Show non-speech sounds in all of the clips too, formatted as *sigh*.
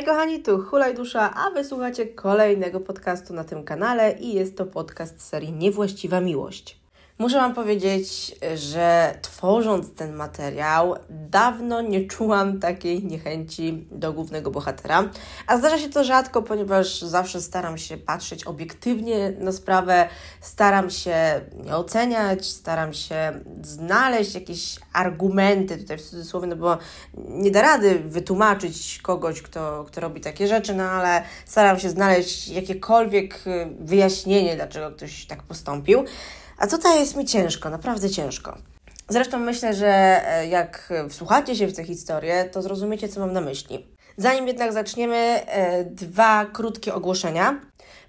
Hej kochani, tu Hulaj Dusza, a wysłuchacie kolejnego podcastu na tym kanale i jest to podcast serii Niewłaściwa Miłość. Muszę Wam powiedzieć, że tworząc ten materiał, dawno nie czułam takiej niechęci do głównego bohatera. A zdarza się to rzadko, ponieważ zawsze staram się patrzeć obiektywnie na sprawę, staram się nie oceniać, staram się znaleźć jakieś argumenty, tutaj w cudzysłowie, no bo nie da rady wytłumaczyć kogoś, kto, kto robi takie rzeczy, no ale staram się znaleźć jakiekolwiek y, wyjaśnienie, dlaczego ktoś tak postąpił. A tutaj jest mi ciężko, naprawdę ciężko. Zresztą myślę, że e, jak wsłuchacie się w tę historię, to zrozumiecie, co mam na myśli. Zanim jednak zaczniemy, e, dwa krótkie ogłoszenia.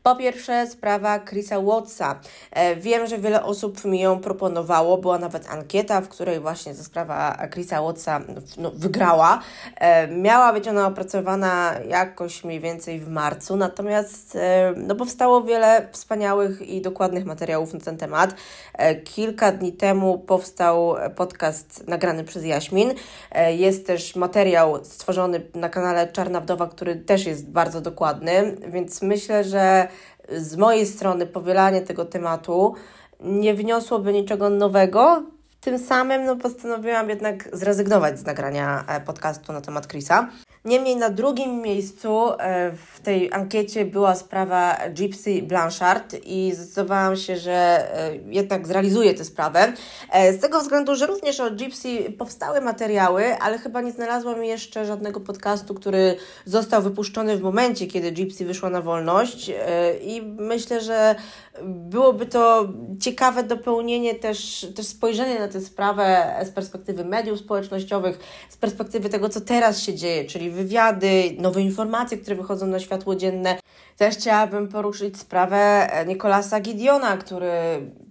Po pierwsze, sprawa Chrisa Wattsa. E, wiem, że wiele osób mi ją proponowało, była nawet ankieta, w której właśnie ta sprawa Chrisa Wattsa no, wygrała. E, miała być ona opracowana jakoś mniej więcej w marcu, natomiast e, no, powstało wiele wspaniałych i dokładnych materiałów na ten temat. Kilka dni temu powstał podcast nagrany przez Jaśmin. Jest też materiał stworzony na kanale Czarna Wdowa, który też jest bardzo dokładny, więc myślę, że z mojej strony powielanie tego tematu nie wniosłoby niczego nowego, tym samym no, postanowiłam jednak zrezygnować z nagrania e, podcastu na temat Chrisa. Niemniej na drugim miejscu e, w tej ankiecie była sprawa Gypsy Blanchard i zdecydowałam się, że e, jednak zrealizuję tę sprawę. Z tego względu, że również o Gypsy powstały materiały, ale chyba nie znalazłam jeszcze żadnego podcastu, który został wypuszczony w momencie, kiedy Gypsy wyszła na wolność i myślę, że byłoby to ciekawe dopełnienie też, też spojrzenie na tę sprawę z perspektywy mediów społecznościowych, z perspektywy tego, co teraz się dzieje, czyli wywiady, nowe informacje, które wychodzą na światło dzienne. Też chciałabym poruszyć sprawę Nikolasa Gideona, który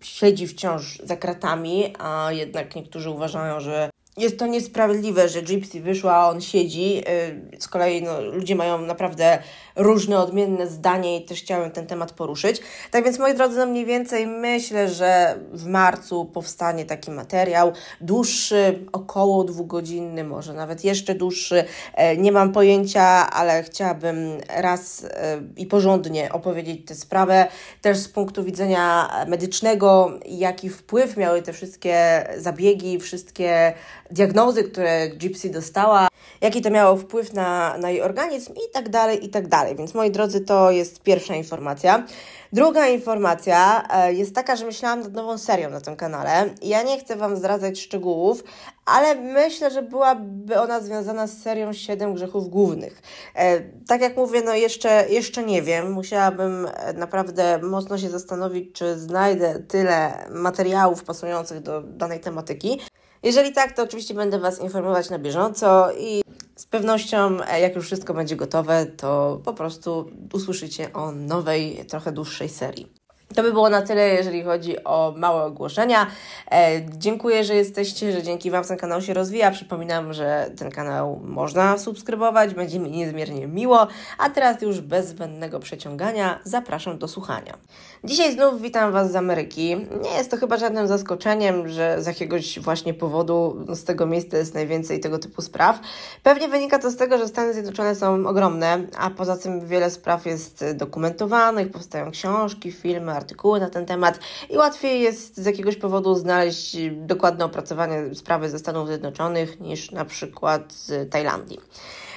siedzi wciąż za kratami, a jednak niektórzy uważają, że jest to niesprawiedliwe, że Gypsy wyszła, a on siedzi. Y, z kolei no, ludzie mają naprawdę różne, odmienne zdanie i też chciałem ten temat poruszyć. Tak więc, moi drodzy, no mniej więcej myślę, że w marcu powstanie taki materiał, dłuższy, około dwugodzinny, może nawet jeszcze dłuższy. E, nie mam pojęcia, ale chciałabym raz e, i porządnie opowiedzieć tę sprawę, też z punktu widzenia medycznego, jaki wpływ miały te wszystkie zabiegi, wszystkie diagnozy, które Gypsy dostała, jaki to miało wpływ na, na jej organizm i tak dalej, i tak dalej. Więc moi drodzy, to jest pierwsza informacja. Druga informacja e, jest taka, że myślałam nad nową serią na tym kanale. Ja nie chcę Wam zdradzać szczegółów, ale myślę, że byłaby ona związana z serią 7 grzechów głównych. E, tak jak mówię, no jeszcze, jeszcze nie wiem. Musiałabym e, naprawdę mocno się zastanowić, czy znajdę tyle materiałów pasujących do danej tematyki. Jeżeli tak, to oczywiście będę Was informować na bieżąco i z pewnością, e, jak już wszystko będzie gotowe, to po prostu usłyszycie o nowej, trochę dłuższej serii. To by było na tyle, jeżeli chodzi o małe ogłoszenia. E, dziękuję, że jesteście, że dzięki Wam ten kanał się rozwija. Przypominam, że ten kanał można subskrybować, będzie mi niezmiernie miło. A teraz już bez zbędnego przeciągania zapraszam do słuchania. Dzisiaj znów witam Was z Ameryki. Nie jest to chyba żadnym zaskoczeniem, że z jakiegoś właśnie powodu z tego miejsca jest najwięcej tego typu spraw. Pewnie wynika to z tego, że Stany Zjednoczone są ogromne, a poza tym wiele spraw jest dokumentowanych, powstają książki, filmy, artykuły na ten temat i łatwiej jest z jakiegoś powodu znaleźć dokładne opracowanie sprawy ze Stanów Zjednoczonych niż na przykład z Tajlandii.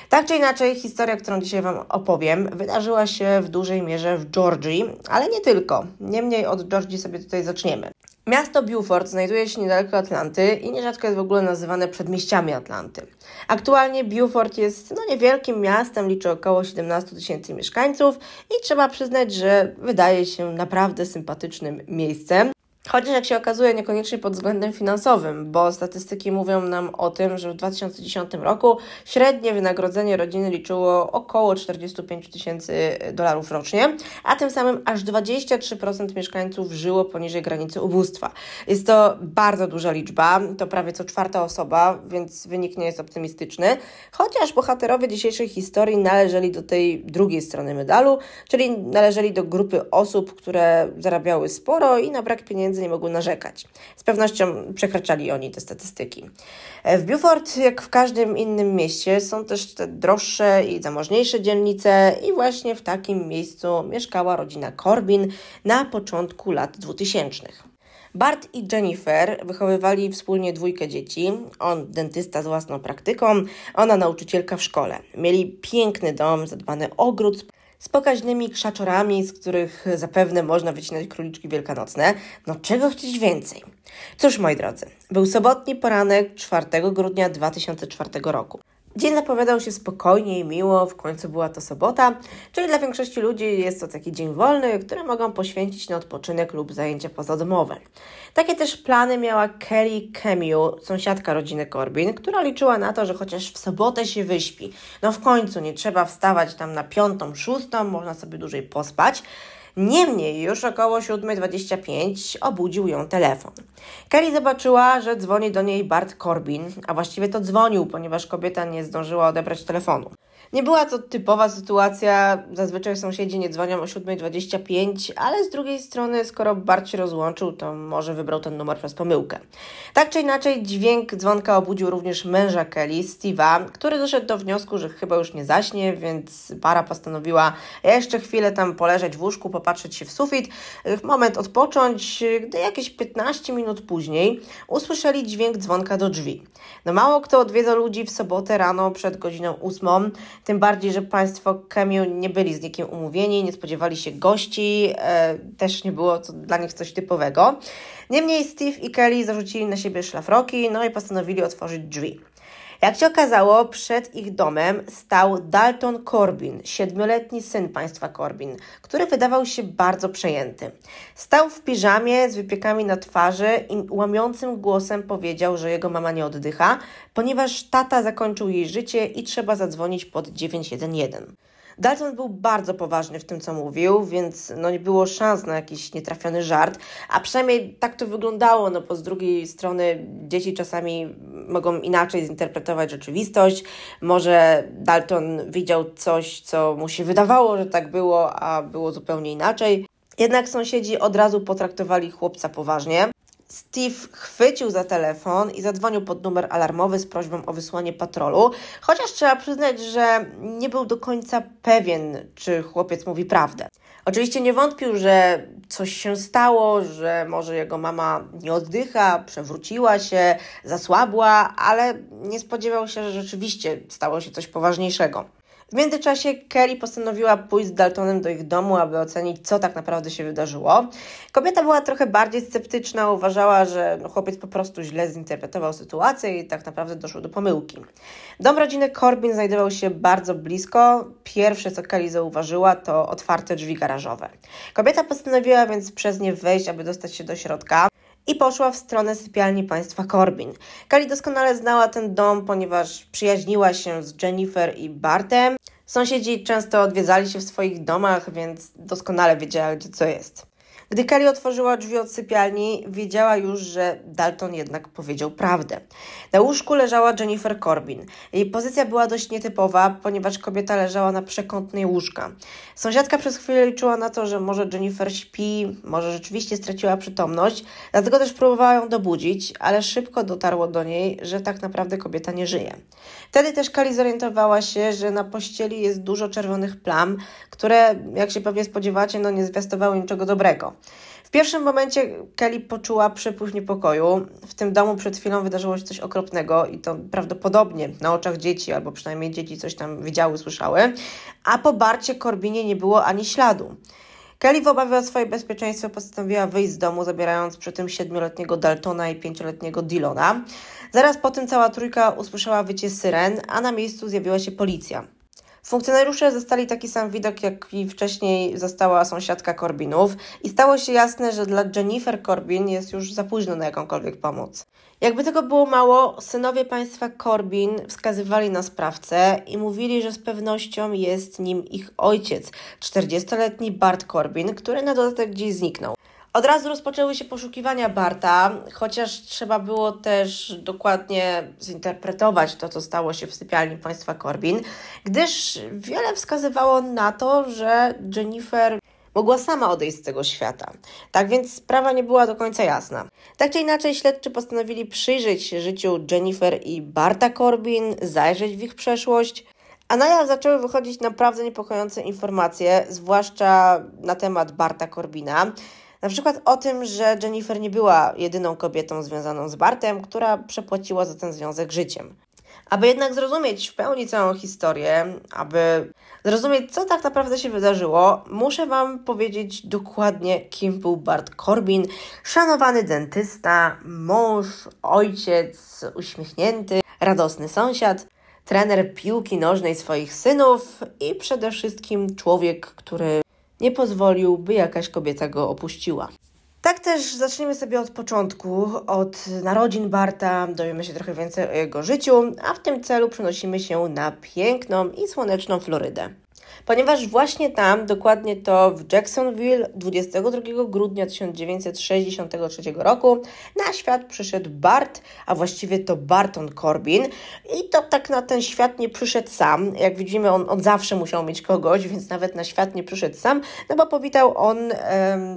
Tak czy inaczej, historia, którą dzisiaj Wam opowiem, wydarzyła się w dużej mierze w Georgii, ale nie tylko. Niemniej od Georgii sobie tutaj zaczniemy. Miasto Beaufort znajduje się niedaleko Atlanty i nierzadko jest w ogóle nazywane przedmieściami Atlanty. Aktualnie Beaufort jest no, niewielkim miastem, liczy około 17 tysięcy mieszkańców i trzeba przyznać, że wydaje się naprawdę sympatycznym miejscem. Chociaż jak się okazuje, niekoniecznie pod względem finansowym, bo statystyki mówią nam o tym, że w 2010 roku średnie wynagrodzenie rodziny liczyło około 45 tysięcy dolarów rocznie, a tym samym aż 23% mieszkańców żyło poniżej granicy ubóstwa. Jest to bardzo duża liczba, to prawie co czwarta osoba, więc wynik nie jest optymistyczny, chociaż bohaterowie dzisiejszej historii należeli do tej drugiej strony medalu, czyli należeli do grupy osób, które zarabiały sporo i na brak pieniędzy pieniędzy nie mogły narzekać. Z pewnością przekraczali oni te statystyki. E, w Beaufort, jak w każdym innym mieście, są też te droższe i zamożniejsze dzielnice i właśnie w takim miejscu mieszkała rodzina Corbin na początku lat 2000. Bart i Jennifer wychowywali wspólnie dwójkę dzieci. On dentysta z własną praktyką, ona nauczycielka w szkole. Mieli piękny dom, zadbany ogród z pokaźnymi krzaczorami, z których zapewne można wycinać króliczki wielkanocne. No czego chcieć więcej? Cóż, moi drodzy, był sobotni poranek 4 grudnia 2004 roku. Dzień zapowiadał się spokojnie i miło, w końcu była to sobota, czyli dla większości ludzi jest to taki dzień wolny, który mogą poświęcić na odpoczynek lub zajęcia pozadomowe. Takie też plany miała Kelly Kemiu, sąsiadka rodziny Corbin, która liczyła na to, że chociaż w sobotę się wyśpi. No w końcu nie trzeba wstawać tam na piątą, szóstą, można sobie dłużej pospać. Niemniej już około 7.25 obudził ją telefon. Kelly zobaczyła, że dzwoni do niej Bart Corbin, a właściwie to dzwonił, ponieważ kobieta nie zdążyła odebrać telefonu. Nie była to typowa sytuacja, zazwyczaj sąsiedzi nie dzwonią o 7.25, ale z drugiej strony, skoro Bart się rozłączył, to może wybrał ten numer przez pomyłkę. Tak czy inaczej, dźwięk dzwonka obudził również męża Kelly, Steve'a, który doszedł do wniosku, że chyba już nie zaśnie, więc para postanowiła jeszcze chwilę tam poleżeć w łóżku, popatrzeć się w sufit, moment odpocząć, gdy jakieś 15 minut później usłyszeli dźwięk dzwonka do drzwi. No mało kto odwiedza ludzi w sobotę rano przed godziną 8, tym bardziej, że państwo Cameo nie byli z nikim umówieni, nie spodziewali się gości, e, też nie było to dla nich coś typowego. Niemniej Steve i Kelly zarzucili na siebie szlafroki, no i postanowili otworzyć drzwi. Jak się okazało, przed ich domem stał Dalton Corbin, siedmioletni syn państwa Corbin, który wydawał się bardzo przejęty. Stał w piżamie z wypiekami na twarzy i łamiącym głosem powiedział, że jego mama nie oddycha, ponieważ tata zakończył jej życie i trzeba zadzwonić pod 911. Dalton był bardzo poważny w tym, co mówił, więc no nie było szans na jakiś nietrafiony żart, a przynajmniej tak to wyglądało, no bo z drugiej strony dzieci czasami mogą inaczej zinterpretować rzeczywistość, może Dalton widział coś, co mu się wydawało, że tak było, a było zupełnie inaczej. Jednak sąsiedzi od razu potraktowali chłopca poważnie. Steve chwycił za telefon i zadzwonił pod numer alarmowy z prośbą o wysłanie patrolu, chociaż trzeba przyznać, że nie był do końca pewien, czy chłopiec mówi prawdę. Oczywiście nie wątpił, że coś się stało, że może jego mama nie oddycha, przewróciła się, zasłabła, ale nie spodziewał się, że rzeczywiście stało się coś poważniejszego. W międzyczasie Kelly postanowiła pójść z Daltonem do ich domu, aby ocenić, co tak naprawdę się wydarzyło. Kobieta była trochę bardziej sceptyczna, uważała, że no, chłopiec po prostu źle zinterpretował sytuację i tak naprawdę doszło do pomyłki. Dom rodziny Corbin znajdował się bardzo blisko. Pierwsze, co Kelly zauważyła, to otwarte drzwi garażowe. Kobieta postanowiła więc przez nie wejść, aby dostać się do środka i poszła w stronę sypialni państwa Corbin. Kali doskonale znała ten dom, ponieważ przyjaźniła się z Jennifer i Bartem. Sąsiedzi często odwiedzali się w swoich domach, więc doskonale wiedziała, gdzie co jest. Gdy Kelly otworzyła drzwi od sypialni, wiedziała już, że Dalton jednak powiedział prawdę. Na łóżku leżała Jennifer Corbin. Jej pozycja była dość nietypowa, ponieważ kobieta leżała na przekątnej łóżka. Sąsiadka przez chwilę liczyła na to, że może Jennifer śpi, może rzeczywiście straciła przytomność, dlatego też próbowała ją dobudzić, ale szybko dotarło do niej, że tak naprawdę kobieta nie żyje. Wtedy też Kali zorientowała się, że na pościeli jest dużo czerwonych plam, które, jak się pewnie spodziewacie, no nie zwiastowały niczego dobrego. W pierwszym momencie Kelly poczuła przepływ niepokoju. W tym domu przed chwilą wydarzyło się coś okropnego i to prawdopodobnie na oczach dzieci, albo przynajmniej dzieci coś tam widziały, słyszały, a po Barcie Korbinie nie było ani śladu. Kelly w obawie o swoje bezpieczeństwo postanowiła wyjść z domu, zabierając przy tym siedmioletniego Daltona i pięcioletniego Dillona. Zaraz po tym cała trójka usłyszała wycie syren, a na miejscu zjawiła się policja. Funkcjonariusze zastali taki sam widok, jaki wcześniej zastała sąsiadka Corbinów i stało się jasne, że dla Jennifer Corbin jest już za późno na jakąkolwiek pomoc. Jakby tego było mało, synowie państwa Corbin wskazywali na sprawcę i mówili, że z pewnością jest nim ich ojciec, 40-letni Bart Corbin, który na dodatek gdzieś zniknął. Od razu rozpoczęły się poszukiwania Barta, chociaż trzeba było też dokładnie zinterpretować to, co stało się w sypialni państwa Corbin, gdyż wiele wskazywało na to, że Jennifer mogła sama odejść z tego świata. Tak więc sprawa nie była do końca jasna. Tak czy inaczej, śledczy postanowili przyjrzeć się życiu Jennifer i Barta Corbin, zajrzeć w ich przeszłość. A na jaw zaczęły wychodzić naprawdę niepokojące informacje, zwłaszcza na temat Barta Corbina. Na przykład o tym, że Jennifer nie była jedyną kobietą związaną z Bartem, która przepłaciła za ten związek życiem. Aby jednak zrozumieć w pełni całą historię, aby zrozumieć, co tak naprawdę się wydarzyło, muszę Wam powiedzieć dokładnie, kim był Bart Corbin, szanowany dentysta, mąż, ojciec, uśmiechnięty, radosny sąsiad, trener piłki nożnej swoich synów i przede wszystkim człowiek, który nie pozwolił, by jakaś kobieta go opuściła. Tak też zaczniemy sobie od początku, od narodzin Barta, dowiemy się trochę więcej o jego życiu, a w tym celu przenosimy się na piękną i słoneczną Florydę ponieważ właśnie tam, dokładnie to w Jacksonville 22 grudnia 1963 roku, na świat przyszedł Bart, a właściwie to Barton Corbin. I to tak na ten świat nie przyszedł sam. Jak widzimy, on, on zawsze musiał mieć kogoś, więc nawet na świat nie przyszedł sam, no bo powitał on,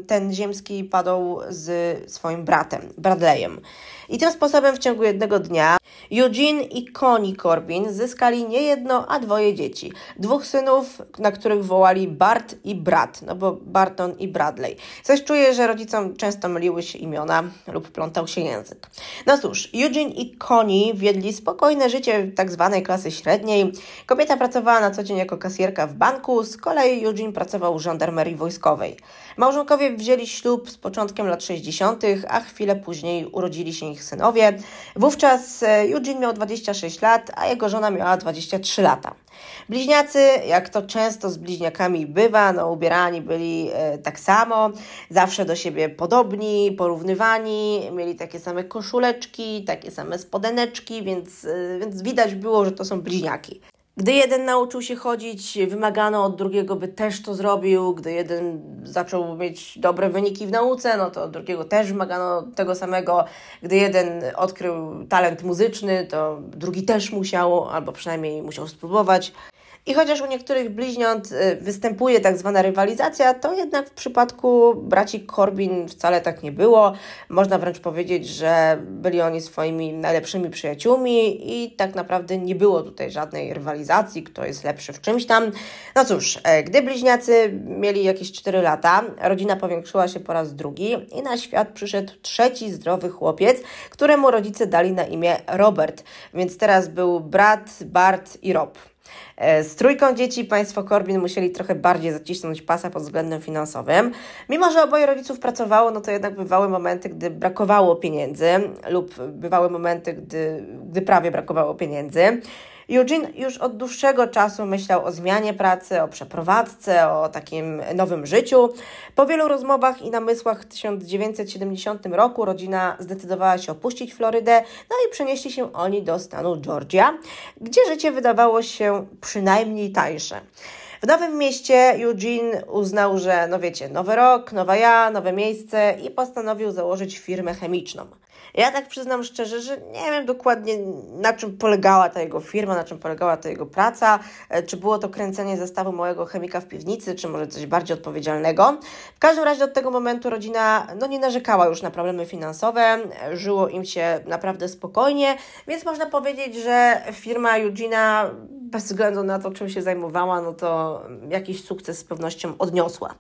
ten ziemski padał z swoim bratem, Bradleyem. I tym sposobem w ciągu jednego dnia Eugene i Connie Corbin zyskali nie jedno, a dwoje dzieci. Dwóch synów, na których wołali Bart i Brat, no bo Barton i Bradley. Coś czuję, że rodzicom często myliły się imiona lub plątał się język. No cóż, Eugene i Connie wiedli spokojne życie tak zwanej klasy średniej. Kobieta pracowała na co dzień jako kasjerka w banku, z kolei Eugene pracował w żandarmerii wojskowej. Małżonkowie wzięli ślub z początkiem lat 60., a chwilę później urodzili się ich synowie. Wówczas e, Eugene miał 26 lat, a jego żona miała 23 lata. Bliźniacy, jak to często z bliźniakami bywa, no, ubierani byli e, tak samo, zawsze do siebie podobni, porównywani, mieli takie same koszuleczki, takie same spodeneczki, więc, e, więc widać było, że to są bliźniaki. Gdy jeden nauczył się chodzić, wymagano od drugiego, by też to zrobił. Gdy jeden zaczął mieć dobre wyniki w nauce, no to od drugiego też wymagano tego samego. Gdy jeden odkrył talent muzyczny, to drugi też musiał, albo przynajmniej musiał spróbować. I chociaż u niektórych bliźniąt y, występuje tak zwana rywalizacja, to jednak w przypadku braci Corbin wcale tak nie było. Można wręcz powiedzieć, że byli oni swoimi najlepszymi przyjaciółmi i tak naprawdę nie było tutaj żadnej rywalizacji, kto jest lepszy w czymś tam. No cóż, e, gdy bliźniacy mieli jakieś 4 lata, rodzina powiększyła się po raz drugi i na świat przyszedł trzeci zdrowy chłopiec, któremu rodzice dali na imię Robert, więc teraz był brat, Bart i Rob. E, z trójką dzieci państwo Corbin musieli trochę bardziej zacisnąć pasa pod względem finansowym. Mimo, że oboje rodziców pracowało, no to jednak bywały momenty, gdy brakowało pieniędzy lub bywały momenty, gdy, gdy prawie brakowało pieniędzy. Eugene już od dłuższego czasu myślał o zmianie pracy, o przeprowadzce, o takim nowym życiu. Po wielu rozmowach i namysłach w 1970 roku rodzina zdecydowała się opuścić Florydę, no i przenieśli się oni do stanu Georgia, gdzie życie wydawało się przynajmniej tańsze. W nowym mieście Eugene uznał, że no wiecie, nowy rok, nowa ja, nowe miejsce i postanowił założyć firmę chemiczną. Ja tak przyznam szczerze, że nie wiem dokładnie na czym polegała ta jego firma, na czym polegała ta jego praca, e, czy było to kręcenie zestawu małego chemika w piwnicy, czy może coś bardziej odpowiedzialnego. W każdym razie od tego momentu rodzina no, nie narzekała już na problemy finansowe, e, żyło im się naprawdę spokojnie, więc można powiedzieć, że firma Eugena bez względu na to, czym się zajmowała, no to jakiś sukces z pewnością odniosła.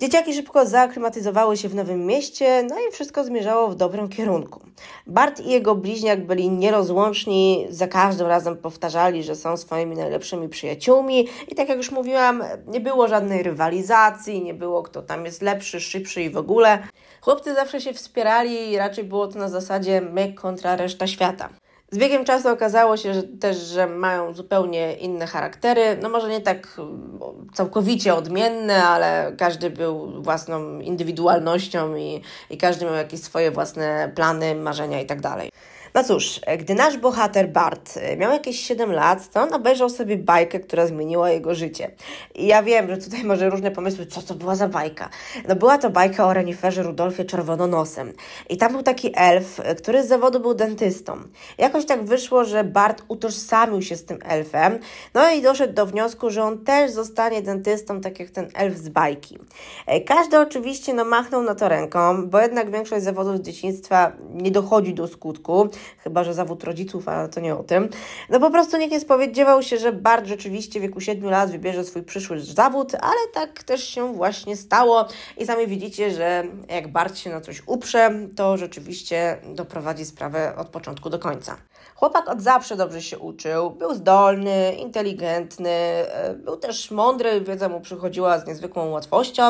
Dzieciaki szybko zaaklimatyzowały się w nowym mieście, no i wszystko zmierzało w dobrym kierunku. Bart i jego bliźniak byli nierozłączni, za każdym razem powtarzali, że są swoimi najlepszymi przyjaciółmi i tak jak już mówiłam, nie było żadnej rywalizacji, nie było kto tam jest lepszy, szybszy i w ogóle. Chłopcy zawsze się wspierali i raczej było to na zasadzie my kontra reszta świata. Z biegiem czasu okazało się że też, że mają zupełnie inne charaktery. No może nie tak mm, całkowicie odmienne, ale każdy był własną indywidualnością i, i każdy miał jakieś swoje własne plany, marzenia itd. Tak no cóż, gdy nasz bohater Bart e, miał jakieś 7 lat, to on obejrzał sobie bajkę, która zmieniła jego życie. I ja wiem, że tutaj może różne pomysły, co to była za bajka. No była to bajka o reniferze Rudolfie Czerwononosem. I tam był taki elf, e, który z zawodu był dentystą. Jakoś tak wyszło, że Bart utożsamił się z tym elfem, no i doszedł do wniosku, że on też zostanie dentystą, tak jak ten elf z bajki. E, każdy oczywiście no machnął na to ręką, bo jednak większość zawodów z dzieciństwa nie dochodzi do skutku chyba że zawód rodziców, ale to nie o tym. No po prostu nikt nie spowiedziewał się, że Bart rzeczywiście w wieku 7 lat wybierze swój przyszły zawód, ale tak też się właśnie stało i sami widzicie, że jak Bart się na coś uprze, to rzeczywiście doprowadzi sprawę od początku do końca. Chłopak od zawsze dobrze się uczył, był zdolny, inteligentny, e, był też mądry, wiedza mu przychodziła z niezwykłą łatwością,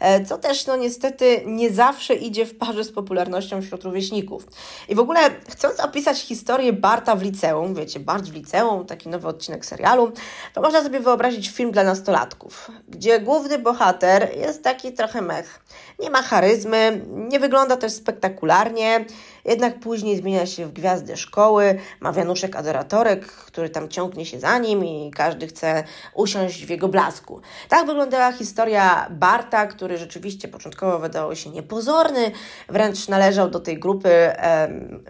e, co też no niestety nie zawsze idzie w parze z popularnością wśród rówieśników. I w ogóle chcąc opisać historię Barta w liceum, wiecie, Bart w liceum, taki nowy odcinek serialu, to można sobie wyobrazić film dla nastolatków, gdzie główny bohater jest taki trochę mech. Nie ma charyzmy, nie wygląda też spektakularnie, jednak później zmienia się w gwiazdę szkoły, ma wianuszek adoratorek, który tam ciągnie się za nim i każdy chce usiąść w jego blasku. Tak wyglądała historia Barta, który rzeczywiście początkowo wydawał się niepozorny, wręcz należał do tej grupy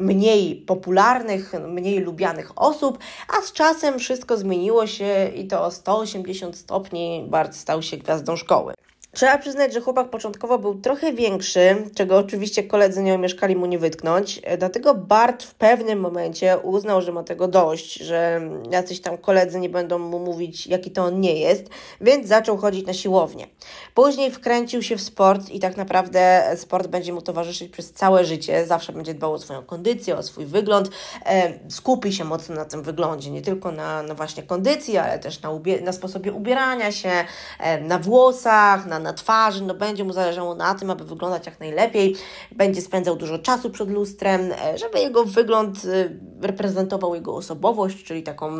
mniej popularnych, mniej lubianych osób, a z czasem wszystko zmieniło się i to o 180 stopni Bart stał się gwiazdą szkoły. Trzeba przyznać, że chłopak początkowo był trochę większy, czego oczywiście koledzy nie omieszkali mu nie wytknąć, e, dlatego Bart w pewnym momencie uznał, że ma tego dość, że jacyś tam koledzy nie będą mu mówić, jaki to on nie jest, więc zaczął chodzić na siłownię. Później wkręcił się w sport i tak naprawdę sport będzie mu towarzyszyć przez całe życie, zawsze będzie dbał o swoją kondycję, o swój wygląd, e, skupi się mocno na tym wyglądzie, nie tylko na, na właśnie kondycji, ale też na, na sposobie ubierania się, e, na włosach, na na twarzy, no będzie mu zależało na tym, aby wyglądać jak najlepiej, będzie spędzał dużo czasu przed lustrem, e, żeby jego wygląd e, reprezentował jego osobowość, czyli taką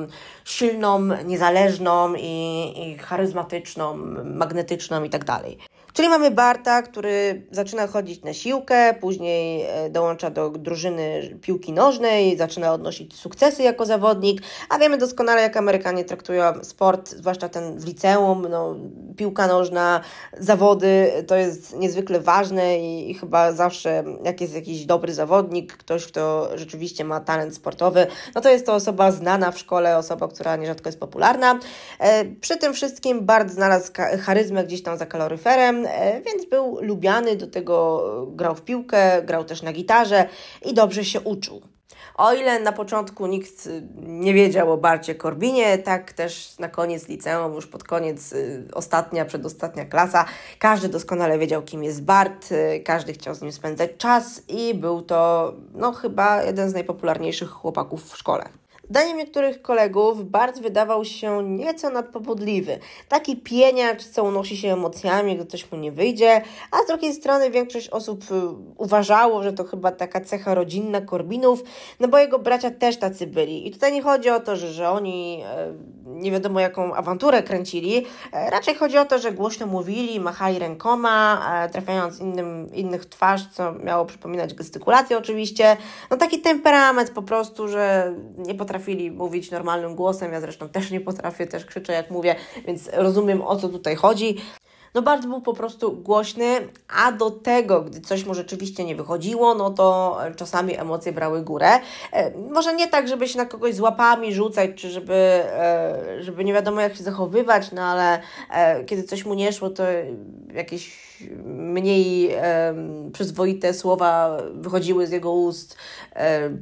silną, niezależną i, i charyzmatyczną, magnetyczną i tak dalej. Czyli mamy Barta, który zaczyna chodzić na siłkę, później e, dołącza do drużyny piłki nożnej, zaczyna odnosić sukcesy jako zawodnik, a wiemy doskonale, jak Amerykanie traktują sport, zwłaszcza ten w liceum, no, piłka nożna, zawody, to jest niezwykle ważne i, i chyba zawsze jak jest jakiś dobry zawodnik, ktoś, kto rzeczywiście ma talent sportowy, no to jest to osoba znana w szkole, osoba, która nierzadko jest popularna. E, przy tym wszystkim Bart znalazł charyzmę gdzieś tam za kaloryferem, E, więc był lubiany, do tego grał w piłkę, grał też na gitarze i dobrze się uczył. O ile na początku nikt y, nie wiedział o Barcie Korbinie, tak też na koniec liceum, już pod koniec y, ostatnia, przedostatnia klasa, każdy doskonale wiedział, kim jest Bart, y, każdy chciał z nim spędzać czas i był to no, chyba jeden z najpopularniejszych chłopaków w szkole. Zdaniem niektórych kolegów Bart wydawał się nieco nadpobudliwy. Taki pieniacz, co unosi się emocjami, gdy coś mu nie wyjdzie, a z drugiej strony większość osób y, uważało, że to chyba taka cecha rodzinna Korbinów, no bo jego bracia też tacy byli. I tutaj nie chodzi o to, że, że oni e, nie wiadomo jaką awanturę kręcili, e, raczej chodzi o to, że głośno mówili, machali rękoma, e, trafiając innym, innych twarz, co miało przypominać gestykulację oczywiście. No taki temperament po prostu, że nie potrafi potrafili mówić normalnym głosem. Ja zresztą też nie potrafię, też krzyczę jak mówię, więc rozumiem o co tutaj chodzi no bardzo był po prostu głośny, a do tego, gdy coś mu rzeczywiście nie wychodziło, no to czasami emocje brały górę. E, może nie tak, żeby się na kogoś z łapami rzucać, czy żeby, e, żeby nie wiadomo jak się zachowywać, no ale e, kiedy coś mu nie szło, to jakieś mniej przyzwoite słowa wychodziły z jego ust,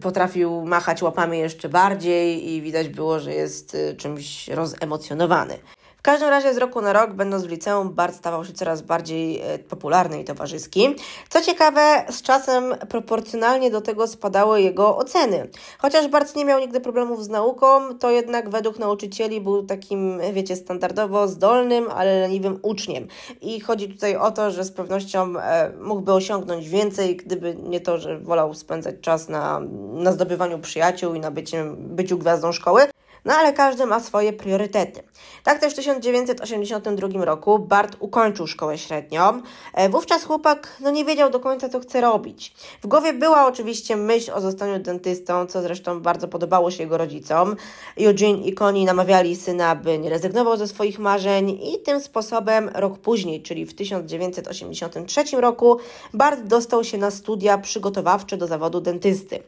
potrafił machać łapami jeszcze bardziej i widać było, że jest czymś rozemocjonowany każdym razie z roku na rok, będąc w liceum, Bart stawał się coraz bardziej e, popularny i towarzyski. Co ciekawe, z czasem proporcjonalnie do tego spadały jego oceny. Chociaż Bart nie miał nigdy problemów z nauką, to jednak według nauczycieli był takim, wiecie, standardowo zdolnym, ale leniwym uczniem. I chodzi tutaj o to, że z pewnością e, mógłby osiągnąć więcej, gdyby nie to, że wolał spędzać czas na, na zdobywaniu przyjaciół i na byciu gwiazdą szkoły no ale każdy ma swoje priorytety. Tak też w 1982 roku Bart ukończył szkołę średnią. E, wówczas chłopak no, nie wiedział do końca, co chce robić. W głowie była oczywiście myśl o zostaniu dentystą, co zresztą bardzo podobało się jego rodzicom. Eugene i Connie namawiali syna, by nie rezygnował ze swoich marzeń i tym sposobem rok później, czyli w 1983 roku, Bart dostał się na studia przygotowawcze do zawodu dentysty.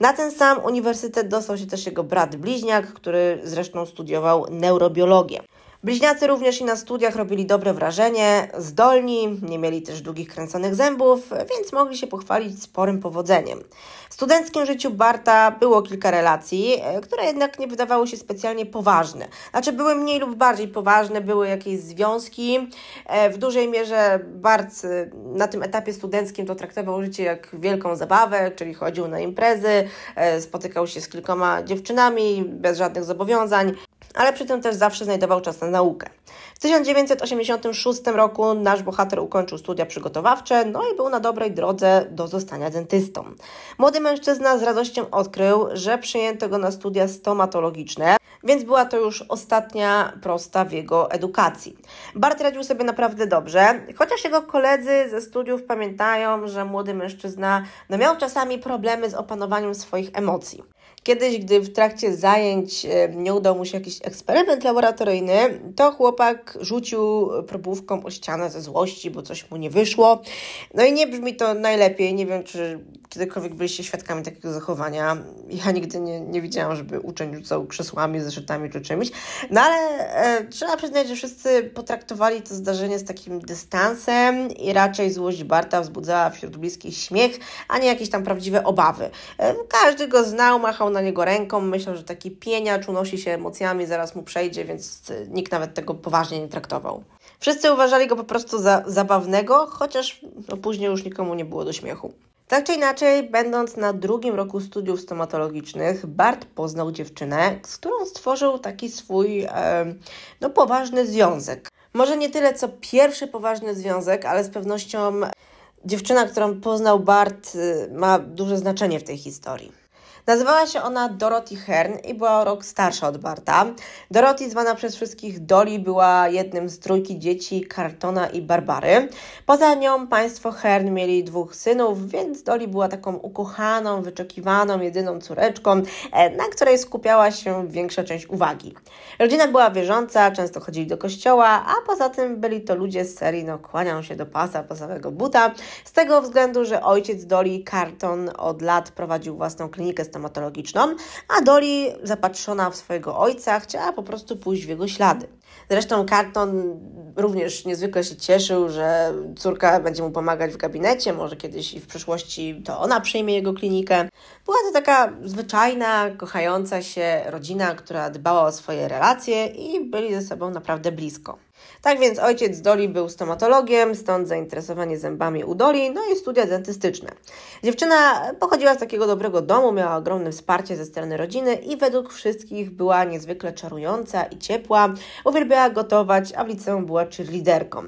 Na ten sam uniwersytet dostał się też jego brat bliźniak, który który zresztą studiował neurobiologię. Bliźniacy również i na studiach robili dobre wrażenie, zdolni, nie mieli też długich kręconych zębów, więc mogli się pochwalić sporym powodzeniem. W studenckim życiu Barta było kilka relacji, które jednak nie wydawały się specjalnie poważne. Znaczy były mniej lub bardziej poważne, były jakieś związki. E, w dużej mierze Bart e, na tym etapie studenckim to traktował życie jak wielką zabawę, czyli chodził na imprezy, e, spotykał się z kilkoma dziewczynami bez żadnych zobowiązań ale przy tym też zawsze znajdował czas na naukę. W 1986 roku nasz bohater ukończył studia przygotowawcze, no i był na dobrej drodze do zostania dentystą. Młody mężczyzna z radością odkrył, że przyjęto go na studia stomatologiczne, więc była to już ostatnia prosta w jego edukacji. Bart radził sobie naprawdę dobrze, chociaż jego koledzy ze studiów pamiętają, że młody mężczyzna no miał czasami problemy z opanowaniem swoich emocji. Kiedyś, gdy w trakcie zajęć e, nie udał mu się jakiś eksperyment laboratoryjny, to chłopak rzucił probówką o ścianę ze złości, bo coś mu nie wyszło. No i nie brzmi to najlepiej. Nie wiem, czy kiedykolwiek byliście świadkami takiego zachowania. Ja nigdy nie, nie widziałam, żeby uczeń rzucał krzesłami, zeszytami czy czymś. No ale e, trzeba przyznać, że wszyscy potraktowali to zdarzenie z takim dystansem i raczej złość Barta wzbudzała wśród bliskich śmiech, a nie jakieś tam prawdziwe obawy. E, każdy go znał, machał na niego ręką, myślał, że taki pieniacz unosi się emocjami, zaraz mu przejdzie, więc e, nikt nawet tego poważnie nie traktował. Wszyscy uważali go po prostu za zabawnego, chociaż no, później już nikomu nie było do śmiechu. Tak czy inaczej, będąc na drugim roku studiów stomatologicznych, Bart poznał dziewczynę, z którą stworzył taki swój e, no, poważny związek. Może nie tyle co pierwszy poważny związek, ale z pewnością dziewczyna, którą poznał Bart, e, ma duże znaczenie w tej historii. Nazywała się ona Dorothy Hearn i była o rok starsza od Barta. Dorothy, zwana przez wszystkich Dolly, była jednym z trójki dzieci Cartona i Barbary. Poza nią państwo Hearn mieli dwóch synów, więc Dolly była taką ukochaną, wyczekiwaną, jedyną córeczką, e, na której skupiała się większa część uwagi. Rodzina była wierząca, często chodzili do kościoła, a poza tym byli to ludzie z serii no kłaniają się do pasa po buta, z tego względu, że ojciec Dolly Carton od lat prowadził własną klinikę stomatologiczną, a Doli, zapatrzona w swojego ojca, chciała po prostu pójść w jego ślady. Zresztą Carton również niezwykle się cieszył, że córka będzie mu pomagać w gabinecie, może kiedyś i w przyszłości to ona przyjmie jego klinikę. Była to taka zwyczajna, kochająca się rodzina, która dbała o swoje relacje i byli ze sobą naprawdę blisko. Tak więc ojciec Doli był stomatologiem, stąd zainteresowanie zębami u Doli, no i studia dentystyczne. Dziewczyna pochodziła z takiego dobrego domu, miała ogromne wsparcie ze strony rodziny i według wszystkich była niezwykle czarująca i ciepła, uwielbiała gotować, a w liceum była liderką.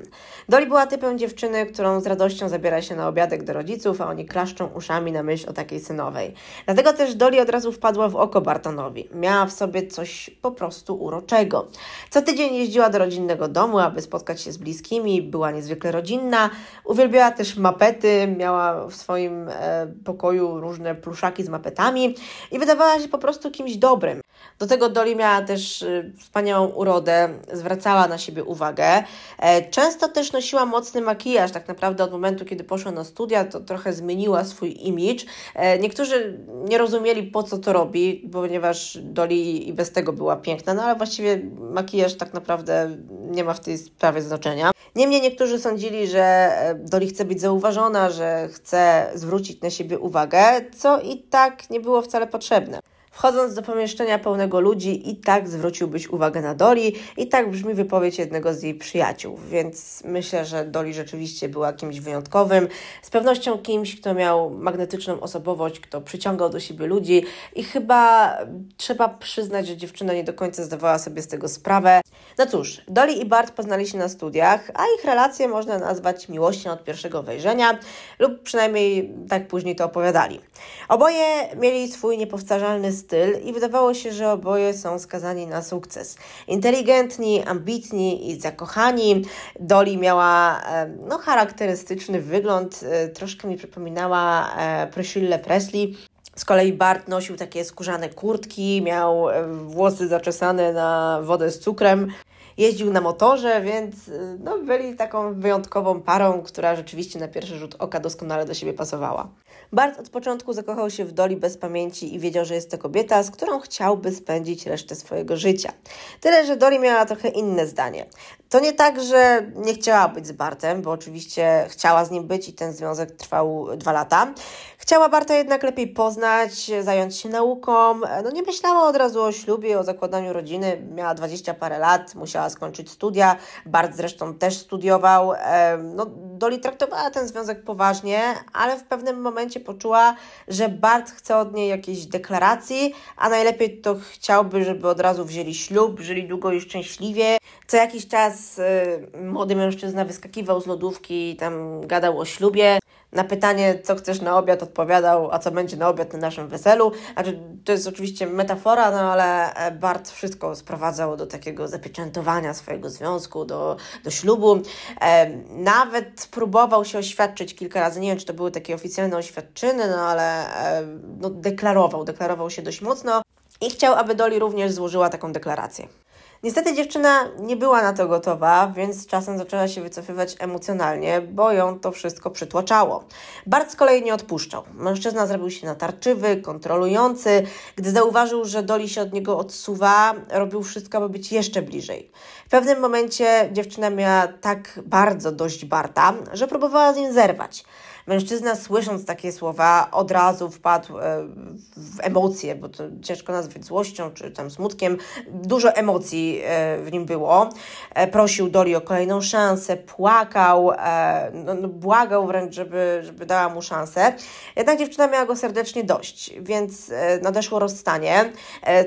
Doli była typem dziewczyny, którą z radością zabiera się na obiadek do rodziców, a oni klaszczą uszami na myśl o takiej synowej. Dlatego też Doli od razu wpadła w oko Bartonowi. Miała w sobie coś po prostu uroczego. Co tydzień jeździła do rodzinnego domu, aby spotkać się z bliskimi, była niezwykle rodzinna. Uwielbiała też mapety, miała w swoim e, pokoju różne pluszaki z mapetami i wydawała się po prostu kimś dobrym. Do tego Doli miała też e, wspaniałą urodę, zwracała na siebie uwagę. E, często też nosiła mocny makijaż, tak naprawdę od momentu, kiedy poszła na studia, to trochę zmieniła swój imidż. E, niektórzy nie rozumieli po co to robi, ponieważ Doli i bez tego była piękna, no ale właściwie makijaż tak naprawdę nie ma w tej sprawie znaczenia. Niemniej niektórzy sądzili, że e, Doli chce być zauważona, że chce zwrócić na siebie uwagę, co i tak nie było wcale potrzebne. Wchodząc do pomieszczenia pełnego ludzi, i tak zwróciłbyś uwagę na Doli, i tak brzmi wypowiedź jednego z jej przyjaciół, więc myślę, że Doli rzeczywiście była kimś wyjątkowym, z pewnością kimś, kto miał magnetyczną osobowość, kto przyciągał do siebie ludzi, i chyba trzeba przyznać, że dziewczyna nie do końca zdawała sobie z tego sprawę. No cóż, Dolly i Bart poznali się na studiach, a ich relacje można nazwać miłością od pierwszego wejrzenia, lub przynajmniej tak później to opowiadali. Oboje mieli swój niepowtarzalny styl i wydawało się, że oboje są skazani na sukces. Inteligentni, ambitni i zakochani. Dolly miała e, no, charakterystyczny wygląd, e, troszkę mi przypominała e, Priscilla Presley, z kolei Bart nosił takie skórzane kurtki, miał e, włosy zaczesane na wodę z cukrem, jeździł na motorze, więc e, no, byli taką wyjątkową parą, która rzeczywiście na pierwszy rzut oka doskonale do siebie pasowała. Bart od początku zakochał się w Doli bez pamięci i wiedział, że jest to kobieta, z którą chciałby spędzić resztę swojego życia. Tyle, że Doli miała trochę inne zdanie. To nie tak, że nie chciała być z Bartem, bo oczywiście chciała z nim być i ten związek trwał dwa lata. Chciała Barta jednak lepiej poznać, zająć się nauką. No nie myślała od razu o ślubie, o zakładaniu rodziny. Miała dwadzieścia parę lat, musiała skończyć studia. Bart zresztą też studiował. No, Doli traktowała ten związek poważnie, ale w pewnym momencie momencie poczuła, że Bart chce od niej jakiejś deklaracji, a najlepiej to chciałby, żeby od razu wzięli ślub, żyli długo i szczęśliwie. Co jakiś czas y, młody mężczyzna wyskakiwał z lodówki i tam gadał o ślubie na pytanie, co chcesz na obiad, odpowiadał, a co będzie na obiad na naszym weselu. Znaczy, to jest oczywiście metafora, no ale e, Bart wszystko sprowadzał do takiego zapieczętowania swojego związku, do, do ślubu. E, nawet próbował się oświadczyć kilka razy, nie wiem, czy to były takie oficjalne oświadczyny, no ale e, no, deklarował, deklarował się dość mocno i chciał, aby Dolly również złożyła taką deklarację. Niestety dziewczyna nie była na to gotowa, więc czasem zaczęła się wycofywać emocjonalnie, bo ją to wszystko przytłaczało. Bart z kolei nie odpuszczał. Mężczyzna zrobił się natarczywy, kontrolujący. Gdy zauważył, że Doli się od niego odsuwa, robił wszystko, by być jeszcze bliżej. W pewnym momencie dziewczyna miała tak bardzo dość Barta, że próbowała z nim zerwać. Mężczyzna słysząc takie słowa od razu wpadł e, w emocje, bo to ciężko nazwać złością czy tam smutkiem. Dużo emocji e, w nim było. E, prosił Doli o kolejną szansę, płakał, no, no, błagał wręcz, żeby, żeby dała mu szansę. Jednak dziewczyna miała go serdecznie dość, więc nadeszło rozstanie.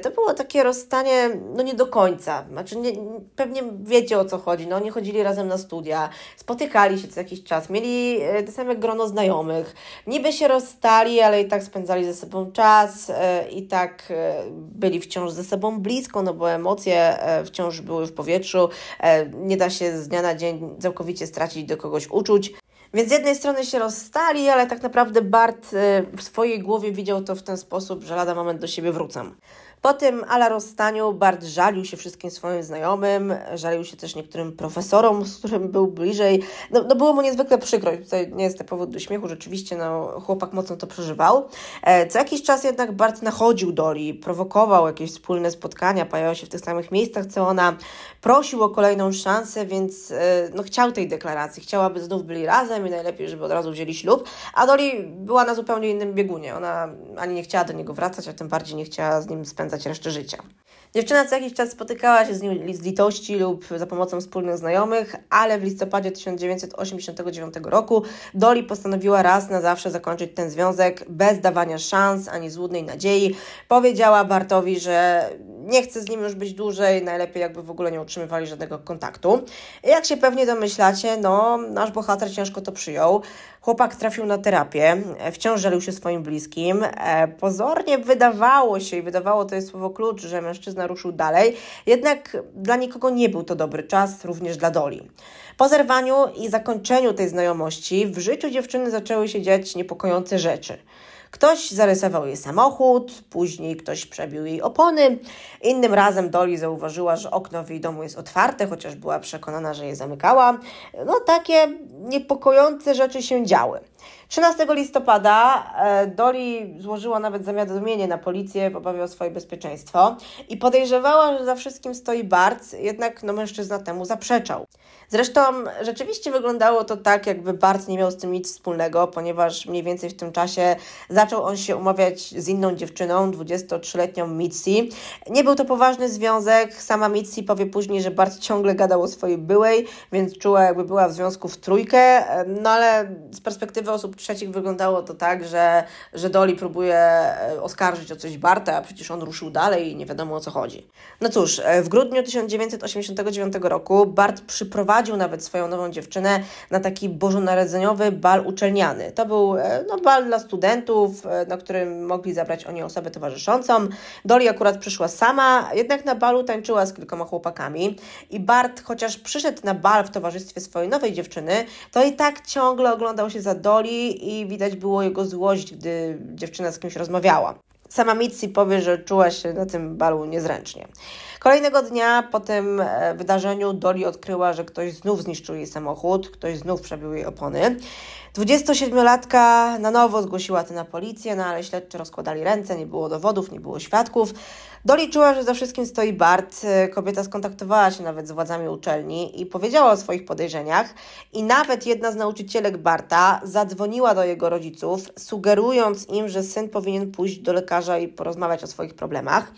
To było takie rozstanie, no nie do końca. Znaczy, nie, pewnie wiecie o co chodzi. No, oni chodzili razem na studia, spotykali się co jakiś czas, mieli te same grono znajomych. Niby się rozstali, ale i tak spędzali ze sobą czas, e, i tak e, byli wciąż ze sobą blisko, no bo emocje e, wciąż były w powietrzu. Nie da się z dnia na dzień całkowicie stracić do kogoś uczuć. Więc z jednej strony się rozstali, ale tak naprawdę Bart w swojej głowie widział to w ten sposób, że lada moment do siebie wrócę. Po tym ala rozstaniu Bart żalił się wszystkim swoim znajomym, żalił się też niektórym profesorom, z którym był bliżej. No, no było mu niezwykle przykro i tutaj nie jest to powód do śmiechu, rzeczywiście no, chłopak mocno to przeżywał. E, co jakiś czas jednak Bart nachodził Doli, prowokował jakieś wspólne spotkania, pojawiał się w tych samych miejscach co ona, prosił o kolejną szansę, więc e, no, chciał tej deklaracji, chciałaby aby znów byli razem i najlepiej, żeby od razu wzięli ślub, a Doli była na zupełnie innym biegunie. Ona ani nie chciała do niego wracać, a tym bardziej nie chciała z nim spędzać spędzać resztę życia. Dziewczyna co jakiś czas spotykała się z nim z litości lub za pomocą wspólnych znajomych, ale w listopadzie 1989 roku Dolly postanowiła raz na zawsze zakończyć ten związek bez dawania szans ani złudnej nadziei. Powiedziała Bartowi, że nie chce z nim już być dłużej, najlepiej jakby w ogóle nie utrzymywali żadnego kontaktu. Jak się pewnie domyślacie, no nasz bohater ciężko to przyjął. Chłopak trafił na terapię, e, wciąż żalił się swoim bliskim. E, pozornie wydawało się, i wydawało to jest słowo klucz, że mężczyzna ruszył dalej, jednak dla nikogo nie był to dobry czas, również dla Doli. Po zerwaniu i zakończeniu tej znajomości w życiu dziewczyny zaczęły się dziać niepokojące rzeczy. Ktoś zarysował jej samochód, później ktoś przebił jej opony. Innym razem Dolly zauważyła, że okno w jej domu jest otwarte, chociaż była przekonana, że je zamykała. No takie niepokojące rzeczy się działy. 13 listopada e, Doli złożyła nawet zawiadomienie na policję w obawie o swoje bezpieczeństwo i podejrzewała, że za wszystkim stoi Bart, jednak no, mężczyzna temu zaprzeczał. Zresztą rzeczywiście wyglądało to tak, jakby Bart nie miał z tym nic wspólnego, ponieważ mniej więcej w tym czasie zaczął on się umawiać z inną dziewczyną, 23-letnią Mitzi. Nie był to poważny związek, sama Mitzi powie później, że Bart ciągle gadał o swojej byłej, więc czuła jakby była w związku w trójkę, e, no ale z perspektywy osób trzecich wyglądało to tak, że, że Doli próbuje e, oskarżyć o coś Barta, a przecież on ruszył dalej i nie wiadomo o co chodzi. No cóż, e, w grudniu 1989 roku Bart przyprowadził nawet swoją nową dziewczynę na taki bożonarodzeniowy bal uczelniany. To był e, no, bal dla studentów, na którym mogli zabrać oni osobę towarzyszącą. Doli akurat przyszła sama, jednak na balu tańczyła z kilkoma chłopakami i Bart, chociaż przyszedł na bal w towarzystwie swojej nowej dziewczyny, to i tak ciągle oglądał się za Doli i widać było jego złość, gdy dziewczyna z kimś rozmawiała. Sama Mitzi powie, że czuła się na tym balu niezręcznie. Kolejnego dnia po tym e, wydarzeniu Doli odkryła, że ktoś znów zniszczył jej samochód, ktoś znów przebił jej opony. 27-latka na nowo zgłosiła to na policję, no ale śledczy rozkładali ręce, nie było dowodów, nie było świadków. Doli czuła, że za wszystkim stoi Bart. E, kobieta skontaktowała się nawet z władzami uczelni i powiedziała o swoich podejrzeniach. I nawet jedna z nauczycielek Barta zadzwoniła do jego rodziców, sugerując im, że syn powinien pójść do lekarza i porozmawiać o swoich problemach.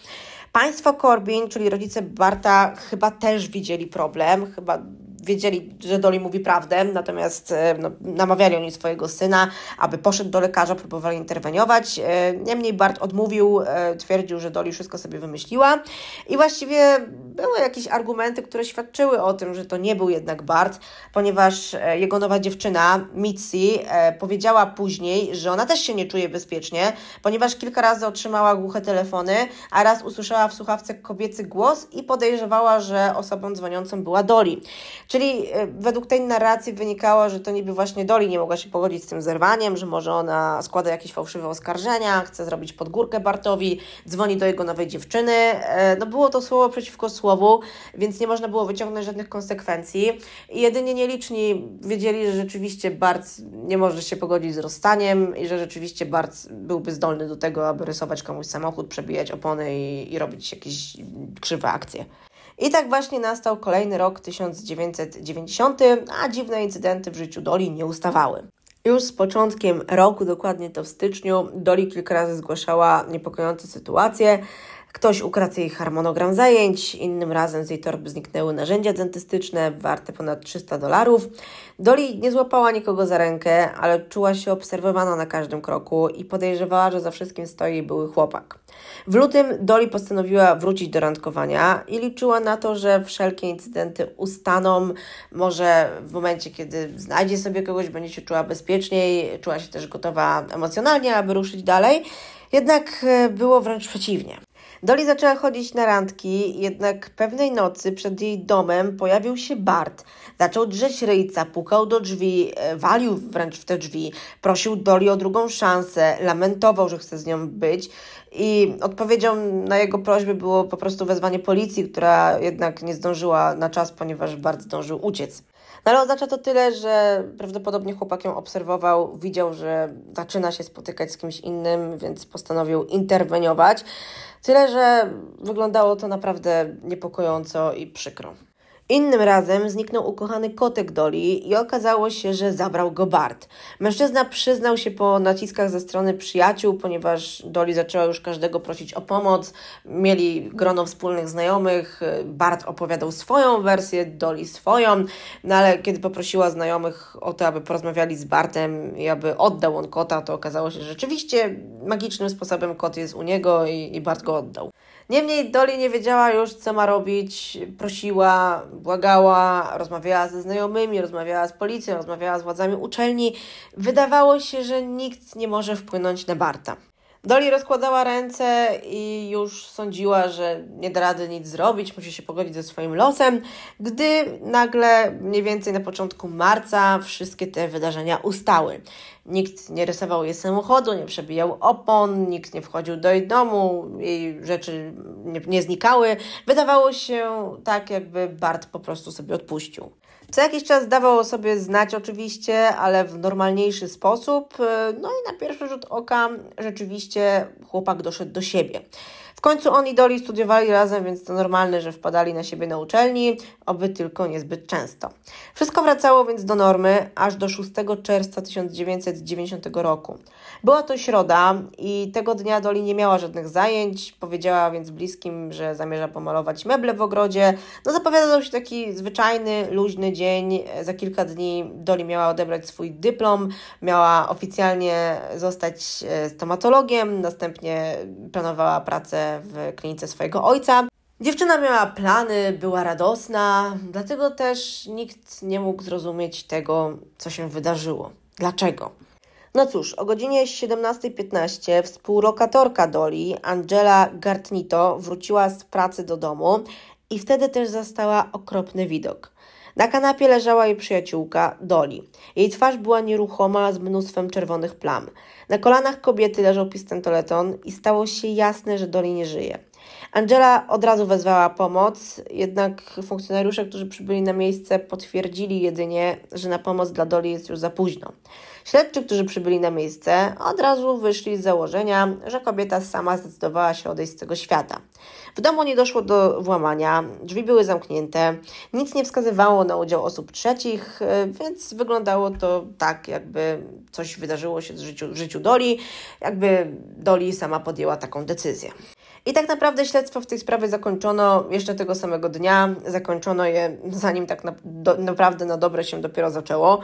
Państwo Corbyn, czyli rodzice Barta, chyba też widzieli problem, chyba wiedzieli, że Doli mówi prawdę, natomiast e, no, namawiali oni swojego syna, aby poszedł do lekarza, próbowali interweniować. E, niemniej Bart odmówił, e, twierdził, że Doli wszystko sobie wymyśliła i właściwie były jakieś argumenty, które świadczyły o tym, że to nie był jednak Bart, ponieważ jego nowa dziewczyna, Mitzi, powiedziała później, że ona też się nie czuje bezpiecznie, ponieważ kilka razy otrzymała głuche telefony, a raz usłyszała w słuchawce kobiecy głos i podejrzewała, że osobą dzwoniącą była Doli. Czyli e, według tej narracji wynikało, że to niby właśnie Doli nie mogła się pogodzić z tym zerwaniem, że może ona składa jakieś fałszywe oskarżenia, chce zrobić podgórkę Bartowi, dzwoni do jego nowej dziewczyny. E, no było to słowo przeciwko słowu, więc nie można było wyciągnąć żadnych konsekwencji. Jedynie nieliczni wiedzieli, że rzeczywiście Bart nie może się pogodzić z rozstaniem i że rzeczywiście Bart byłby zdolny do tego, aby rysować komuś samochód, przebijać opony i, i robić jakieś krzywe akcje. I tak właśnie nastał kolejny rok 1990, a dziwne incydenty w życiu Doli nie ustawały. Już z początkiem roku, dokładnie to w styczniu, Doli kilka razy zgłaszała niepokojące sytuacje, Ktoś ukradł jej harmonogram zajęć, innym razem z jej torby zniknęły narzędzia dentystyczne warte ponad 300 dolarów. Doli nie złapała nikogo za rękę, ale czuła się obserwowana na każdym kroku i podejrzewała, że za wszystkim stoi jej były chłopak. W lutym Doli postanowiła wrócić do randkowania i liczyła na to, że wszelkie incydenty ustaną. Może w momencie, kiedy znajdzie sobie kogoś, będzie się czuła bezpieczniej, czuła się też gotowa emocjonalnie, aby ruszyć dalej. Jednak e, było wręcz przeciwnie. Doli zaczęła chodzić na randki, jednak pewnej nocy przed jej domem pojawił się Bart. Zaczął drzeć ryjca, pukał do drzwi, e, walił wręcz w te drzwi, prosił Doli o drugą szansę, lamentował, że chce z nią być i odpowiedzią na jego prośby było po prostu wezwanie policji, która jednak nie zdążyła na czas, ponieważ Bart zdążył uciec. No ale oznacza to tyle, że prawdopodobnie chłopak ją obserwował, widział, że zaczyna się spotykać z kimś innym, więc postanowił interweniować. Tyle, że wyglądało to naprawdę niepokojąco i przykro. Innym razem zniknął ukochany kotek Doli i okazało się, że zabrał go Bart. Mężczyzna przyznał się po naciskach ze strony przyjaciół, ponieważ Doli zaczęła już każdego prosić o pomoc. Mieli grono wspólnych znajomych, Bart opowiadał swoją wersję, Doli swoją, no ale kiedy poprosiła znajomych o to, aby porozmawiali z Bartem i aby oddał on kota, to okazało się, że rzeczywiście magicznym sposobem kot jest u niego i, i Bart go oddał. Niemniej Doli nie wiedziała już, co ma robić. Prosiła, błagała, rozmawiała ze znajomymi, rozmawiała z policją, rozmawiała z władzami uczelni. Wydawało się, że nikt nie może wpłynąć na Barta. Doli rozkładała ręce i już sądziła, że nie da rady nic zrobić, musi się pogodzić ze swoim losem, gdy nagle mniej więcej na początku marca wszystkie te wydarzenia ustały. Nikt nie rysował jej samochodu, nie przebijał opon, nikt nie wchodził do jej domu, jej rzeczy nie, nie znikały. Wydawało się tak, jakby Bart po prostu sobie odpuścił. Co jakiś czas dawał o sobie znać oczywiście, ale w normalniejszy sposób. Y, no i na pierwszy rzut oka rzeczywiście chłopak doszedł do siebie. W końcu on i Doli studiowali razem, więc to normalne, że wpadali na siebie na uczelni, oby tylko niezbyt często. Wszystko wracało więc do normy aż do 6 czerwca 1990 roku. Była to środa i tego dnia Doli nie miała żadnych zajęć, powiedziała więc bliskim, że zamierza pomalować meble w ogrodzie. No zapowiadał się taki zwyczajny, luźny dzień. Za kilka dni Doli miała odebrać swój dyplom, miała oficjalnie zostać e, stomatologiem, następnie planowała pracę w klinice swojego ojca. Dziewczyna miała plany, była radosna, dlatego też nikt nie mógł zrozumieć tego, co się wydarzyło. Dlaczego? No cóż, o godzinie 17.15 współlokatorka Doli, Angela Gartnito, wróciła z pracy do domu i wtedy też zastała okropny widok. Na kanapie leżała jej przyjaciółka, Doli. Jej twarz była nieruchoma, z mnóstwem czerwonych plam. Na kolanach kobiety leżał pistoleton i stało się jasne, że Doli nie żyje. Angela od razu wezwała pomoc, jednak funkcjonariusze, którzy przybyli na miejsce, potwierdzili jedynie, że na pomoc dla Doli jest już za późno. Śledczy, którzy przybyli na miejsce, od razu wyszli z założenia, że kobieta sama zdecydowała się odejść z tego świata. W domu nie doszło do włamania, drzwi były zamknięte, nic nie wskazywało na udział osób trzecich, e, więc wyglądało to tak, jakby coś wydarzyło się w życiu, w życiu Doli, jakby Doli sama podjęła taką decyzję. I tak naprawdę śledztwo w tej sprawie zakończono jeszcze tego samego dnia, zakończono je zanim tak na, do, naprawdę na dobre się dopiero zaczęło.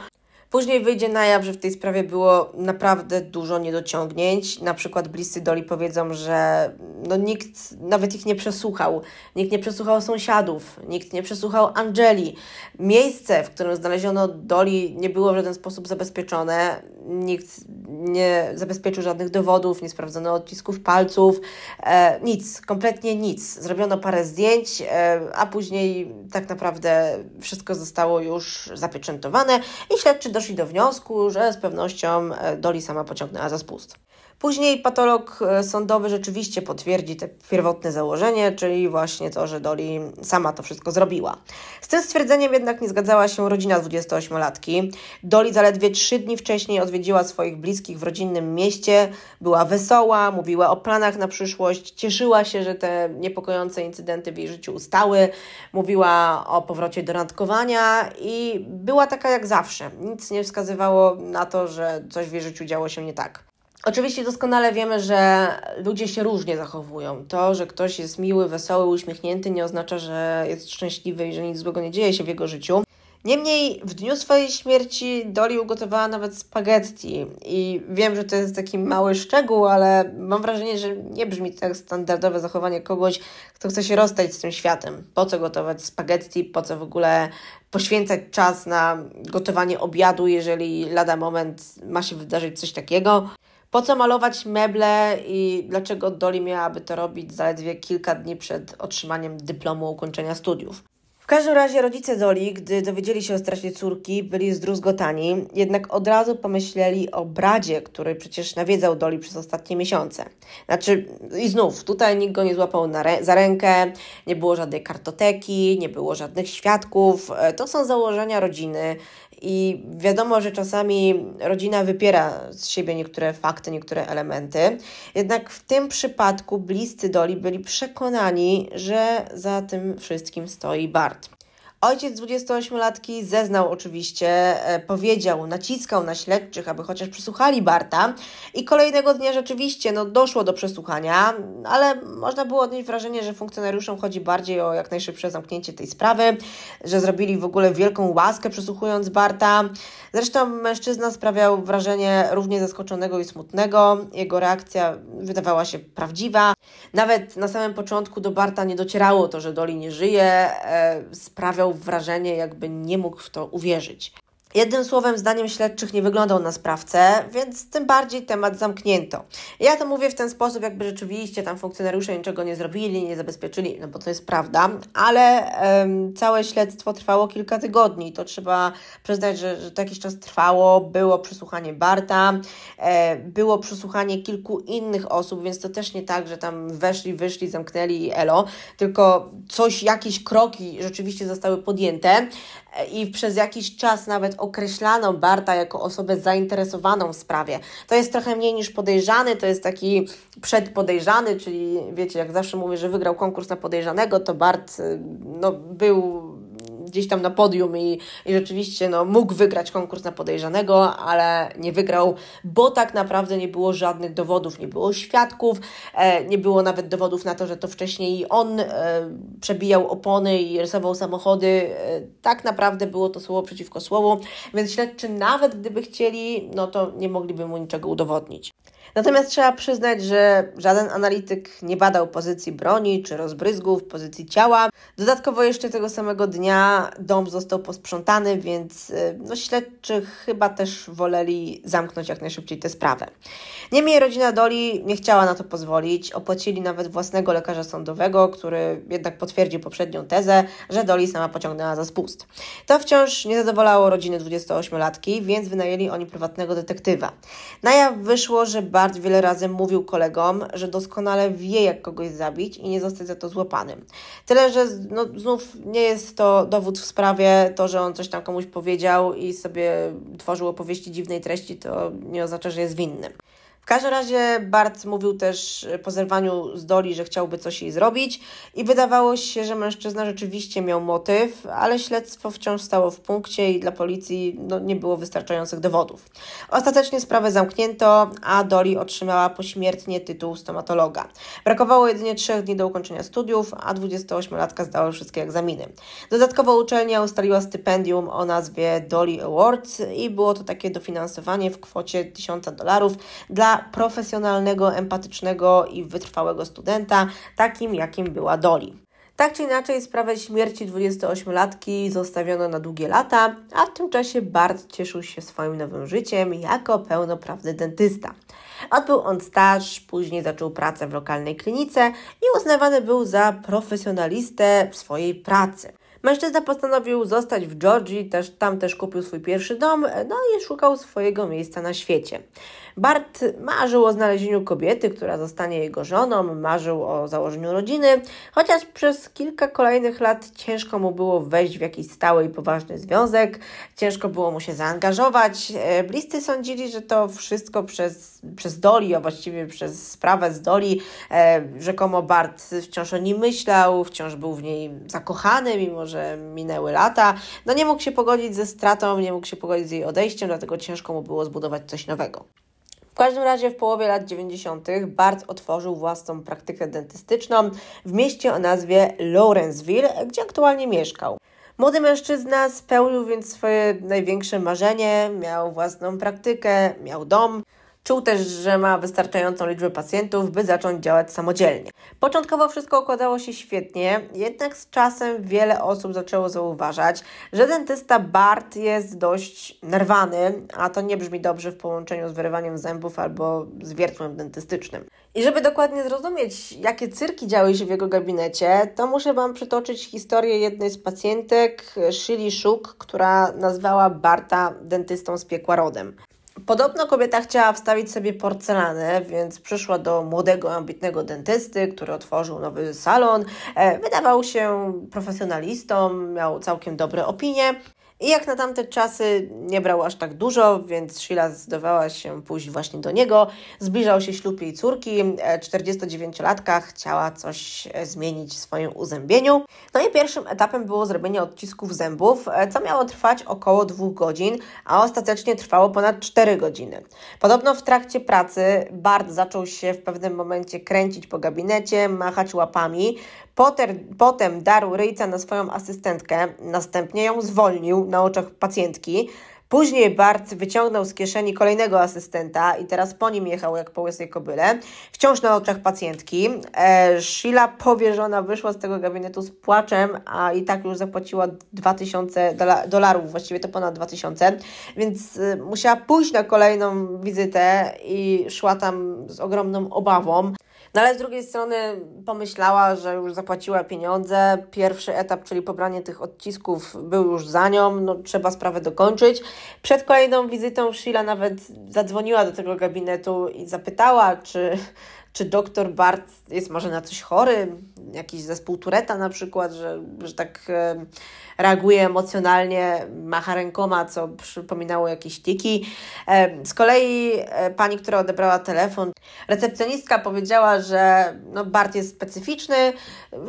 Później wyjdzie na jaw, że w tej sprawie było naprawdę dużo niedociągnięć. Na przykład bliscy Doli powiedzą, że no nikt nawet ich nie przesłuchał. Nikt nie przesłuchał sąsiadów, nikt nie przesłuchał Angeli. Miejsce, w którym znaleziono Doli, nie było w żaden sposób zabezpieczone. Nikt nie zabezpieczył żadnych dowodów, nie sprawdzono odcisków palców, e, nic, kompletnie nic. Zrobiono parę zdjęć, e, a później tak naprawdę wszystko zostało już zapieczętowane i śledczy doszli doszli do wniosku, że z pewnością e, Doli sama pociągnęła za spust. Później patolog e, sądowy rzeczywiście potwierdzi te pierwotne założenie, czyli właśnie to, że Doli sama to wszystko zrobiła. Z tym stwierdzeniem jednak nie zgadzała się rodzina 28-latki. Doli zaledwie trzy dni wcześniej odwiedziła swoich bliskich w rodzinnym mieście, była wesoła, mówiła o planach na przyszłość, cieszyła się, że te niepokojące incydenty w jej życiu ustały, mówiła o powrocie do randkowania i była taka jak zawsze. Nic nie wskazywało na to, że coś w jej życiu działo się nie tak. Oczywiście doskonale wiemy, że ludzie się różnie zachowują. To, że ktoś jest miły, wesoły, uśmiechnięty, nie oznacza, że jest szczęśliwy i że nic złego nie dzieje się w jego życiu. Niemniej w dniu swojej śmierci Doli ugotowała nawet spaghetti. I wiem, że to jest taki mały szczegół, ale mam wrażenie, że nie brzmi to jak standardowe zachowanie kogoś, kto chce się rozstać z tym światem. Po co gotować spaghetti, po co w ogóle poświęcać czas na gotowanie obiadu, jeżeli lada moment ma się wydarzyć coś takiego. Po co malować meble i dlaczego Doli miałaby to robić zaledwie kilka dni przed otrzymaniem dyplomu ukończenia studiów? W każdym razie rodzice Doli, gdy dowiedzieli się o stracie córki, byli zdruzgotani, jednak od razu pomyśleli o Bradzie, który przecież nawiedzał Doli przez ostatnie miesiące. Znaczy, i znów, tutaj nikt go nie złapał na za rękę, nie było żadnej kartoteki, nie było żadnych świadków. E, to są założenia rodziny, i wiadomo, że czasami rodzina wypiera z siebie niektóre fakty, niektóre elementy. Jednak w tym przypadku bliscy Doli byli przekonani, że za tym wszystkim stoi Bart. Ojciec 28-latki zeznał oczywiście, e, powiedział, naciskał na śledczych, aby chociaż przesłuchali Barta i kolejnego dnia rzeczywiście no, doszło do przesłuchania, ale można było odnieść wrażenie, że funkcjonariuszom chodzi bardziej o jak najszybsze zamknięcie tej sprawy, że zrobili w ogóle wielką łaskę przesłuchując Barta. Zresztą mężczyzna sprawiał wrażenie równie zaskoczonego i smutnego. Jego reakcja wydawała się prawdziwa. Nawet na samym początku do Barta nie docierało to, że Doli nie żyje. E, sprawiał wrażenie, jakby nie mógł w to uwierzyć. Jednym słowem, zdaniem śledczych nie wyglądał na sprawcę, więc tym bardziej temat zamknięto. Ja to mówię w ten sposób, jakby rzeczywiście tam funkcjonariusze niczego nie zrobili, nie zabezpieczyli, no bo to jest prawda, ale um, całe śledztwo trwało kilka tygodni. To trzeba przyznać, że, że to jakiś czas trwało. Było przesłuchanie Barta, e, było przesłuchanie kilku innych osób, więc to też nie tak, że tam weszli, wyszli, zamknęli i elo, tylko coś, jakieś kroki rzeczywiście zostały podjęte e, i przez jakiś czas nawet określano Barta jako osobę zainteresowaną w sprawie. To jest trochę mniej niż podejrzany, to jest taki przedpodejrzany, czyli wiecie, jak zawsze mówię, że wygrał konkurs na podejrzanego, to Bart y, no, był gdzieś tam na podium i, i rzeczywiście no, mógł wygrać konkurs na podejrzanego, ale nie wygrał, bo tak naprawdę nie było żadnych dowodów, nie było świadków, e, nie było nawet dowodów na to, że to wcześniej on e, przebijał opony i rysował samochody. E, tak naprawdę było to słowo przeciwko słowu, więc śledczy nawet gdyby chcieli, no to nie mogliby mu niczego udowodnić. Natomiast trzeba przyznać, że żaden analityk nie badał pozycji broni czy rozbryzgów, pozycji ciała. Dodatkowo jeszcze tego samego dnia dom został posprzątany, więc y, no, śledczy chyba też woleli zamknąć jak najszybciej tę sprawę. Niemniej rodzina Doli nie chciała na to pozwolić. Opłacili nawet własnego lekarza sądowego, który jednak potwierdził poprzednią tezę, że Doli sama pociągnęła za spust. To wciąż nie zadowalało rodziny 28-latki, więc wynajęli oni prywatnego detektywa. Na jaw wyszło, że bardzo Bart wiele razy mówił kolegom, że doskonale wie, jak kogoś zabić i nie zostać za to złapanym. Tyle, że no, znów nie jest to dowód w sprawie, to, że on coś tam komuś powiedział i sobie tworzył opowieści dziwnej treści, to nie oznacza, że jest winny. W każdym razie Bart mówił też e, po zerwaniu z Doli, że chciałby coś jej zrobić i wydawało się, że mężczyzna rzeczywiście miał motyw, ale śledztwo wciąż stało w punkcie i dla policji no, nie było wystarczających dowodów. Ostatecznie sprawę zamknięto, a Doli otrzymała pośmiertnie tytuł stomatologa. Brakowało jedynie trzech dni do ukończenia studiów, a 28-latka zdała wszystkie egzaminy. Dodatkowo uczelnia ustaliła stypendium o nazwie Doli Awards i było to takie dofinansowanie w kwocie 1000 dolarów dla profesjonalnego, empatycznego i wytrwałego studenta, takim jakim była Doli. Tak czy inaczej, sprawę śmierci 28-latki zostawiono na długie lata, a w tym czasie Bart cieszył się swoim nowym życiem jako pełnoprawny dentysta. Odbył on staż, później zaczął pracę w lokalnej klinice i uznawany był za profesjonalistę w swojej pracy. Mężczyzna postanowił zostać w Georgii, też, tam też kupił swój pierwszy dom, e, no i szukał swojego miejsca na świecie. Bart marzył o znalezieniu kobiety, która zostanie jego żoną, marzył o założeniu rodziny, chociaż przez kilka kolejnych lat ciężko mu było wejść w jakiś stały i poważny związek, ciężko było mu się zaangażować. E, bliscy sądzili, że to wszystko przez, przez Doli, a właściwie przez sprawę z Doli, e, rzekomo Bart wciąż o niej myślał, wciąż był w niej zakochany, mimo że że minęły lata. No nie mógł się pogodzić ze stratą, nie mógł się pogodzić z jej odejściem, dlatego ciężko mu było zbudować coś nowego. W każdym razie w połowie lat 90. Bart otworzył własną praktykę dentystyczną w mieście o nazwie Lawrenceville, gdzie aktualnie mieszkał. Młody mężczyzna spełnił więc swoje największe marzenie, miał własną praktykę, miał dom. Czuł też, że ma wystarczającą liczbę pacjentów, by zacząć działać samodzielnie. Początkowo wszystko układało się świetnie, jednak z czasem wiele osób zaczęło zauważać, że dentysta Bart jest dość nerwany, a to nie brzmi dobrze w połączeniu z wyrywaniem zębów albo z wiertłem dentystycznym. I żeby dokładnie zrozumieć, jakie cyrki działy się w jego gabinecie, to muszę Wam przytoczyć historię jednej z pacjentek, Shili Shuk, która nazwała Barta dentystą z piekła rodem. Podobno kobieta chciała wstawić sobie porcelanę, więc przyszła do młodego, ambitnego dentysty, który otworzył nowy salon. E, wydawał się profesjonalistą, miał całkiem dobre opinie, i jak na tamte czasy nie brał aż tak dużo, więc Sheila zdecydowała się pójść właśnie do niego. Zbliżał się ślub jej córki, 49-latka e, chciała coś e, zmienić w swoim uzębieniu. No i pierwszym etapem było zrobienie odcisków zębów, e, co miało trwać około dwóch godzin, a ostatecznie trwało ponad cztery godziny. Podobno w trakcie pracy Bart zaczął się w pewnym momencie kręcić po gabinecie, machać łapami, potem darł ryjca na swoją asystentkę, następnie ją zwolnił na oczach pacjentki. Później Bart wyciągnął z kieszeni kolejnego asystenta i teraz po nim jechał jak po łysej kobyle, wciąż na oczach pacjentki. E, Sheila powierzona wyszła z tego gabinetu z płaczem, a i tak już zapłaciła 2000 dola dolarów, właściwie to ponad 2000, więc y, musiała pójść na kolejną wizytę i szła tam z ogromną obawą. No ale z drugiej strony pomyślała, że już zapłaciła pieniądze, pierwszy etap, czyli pobranie tych odcisków był już za nią, no trzeba sprawę dokończyć. Przed kolejną wizytą Sheila nawet zadzwoniła do tego gabinetu i zapytała, czy czy doktor Bart jest może na coś chory, jakiś zespół Tureta na przykład, że, że tak reaguje emocjonalnie, macha rękoma, co przypominało jakieś tiki. Z kolei e, pani, która odebrała telefon, recepcjonistka powiedziała, że no Bart jest specyficzny,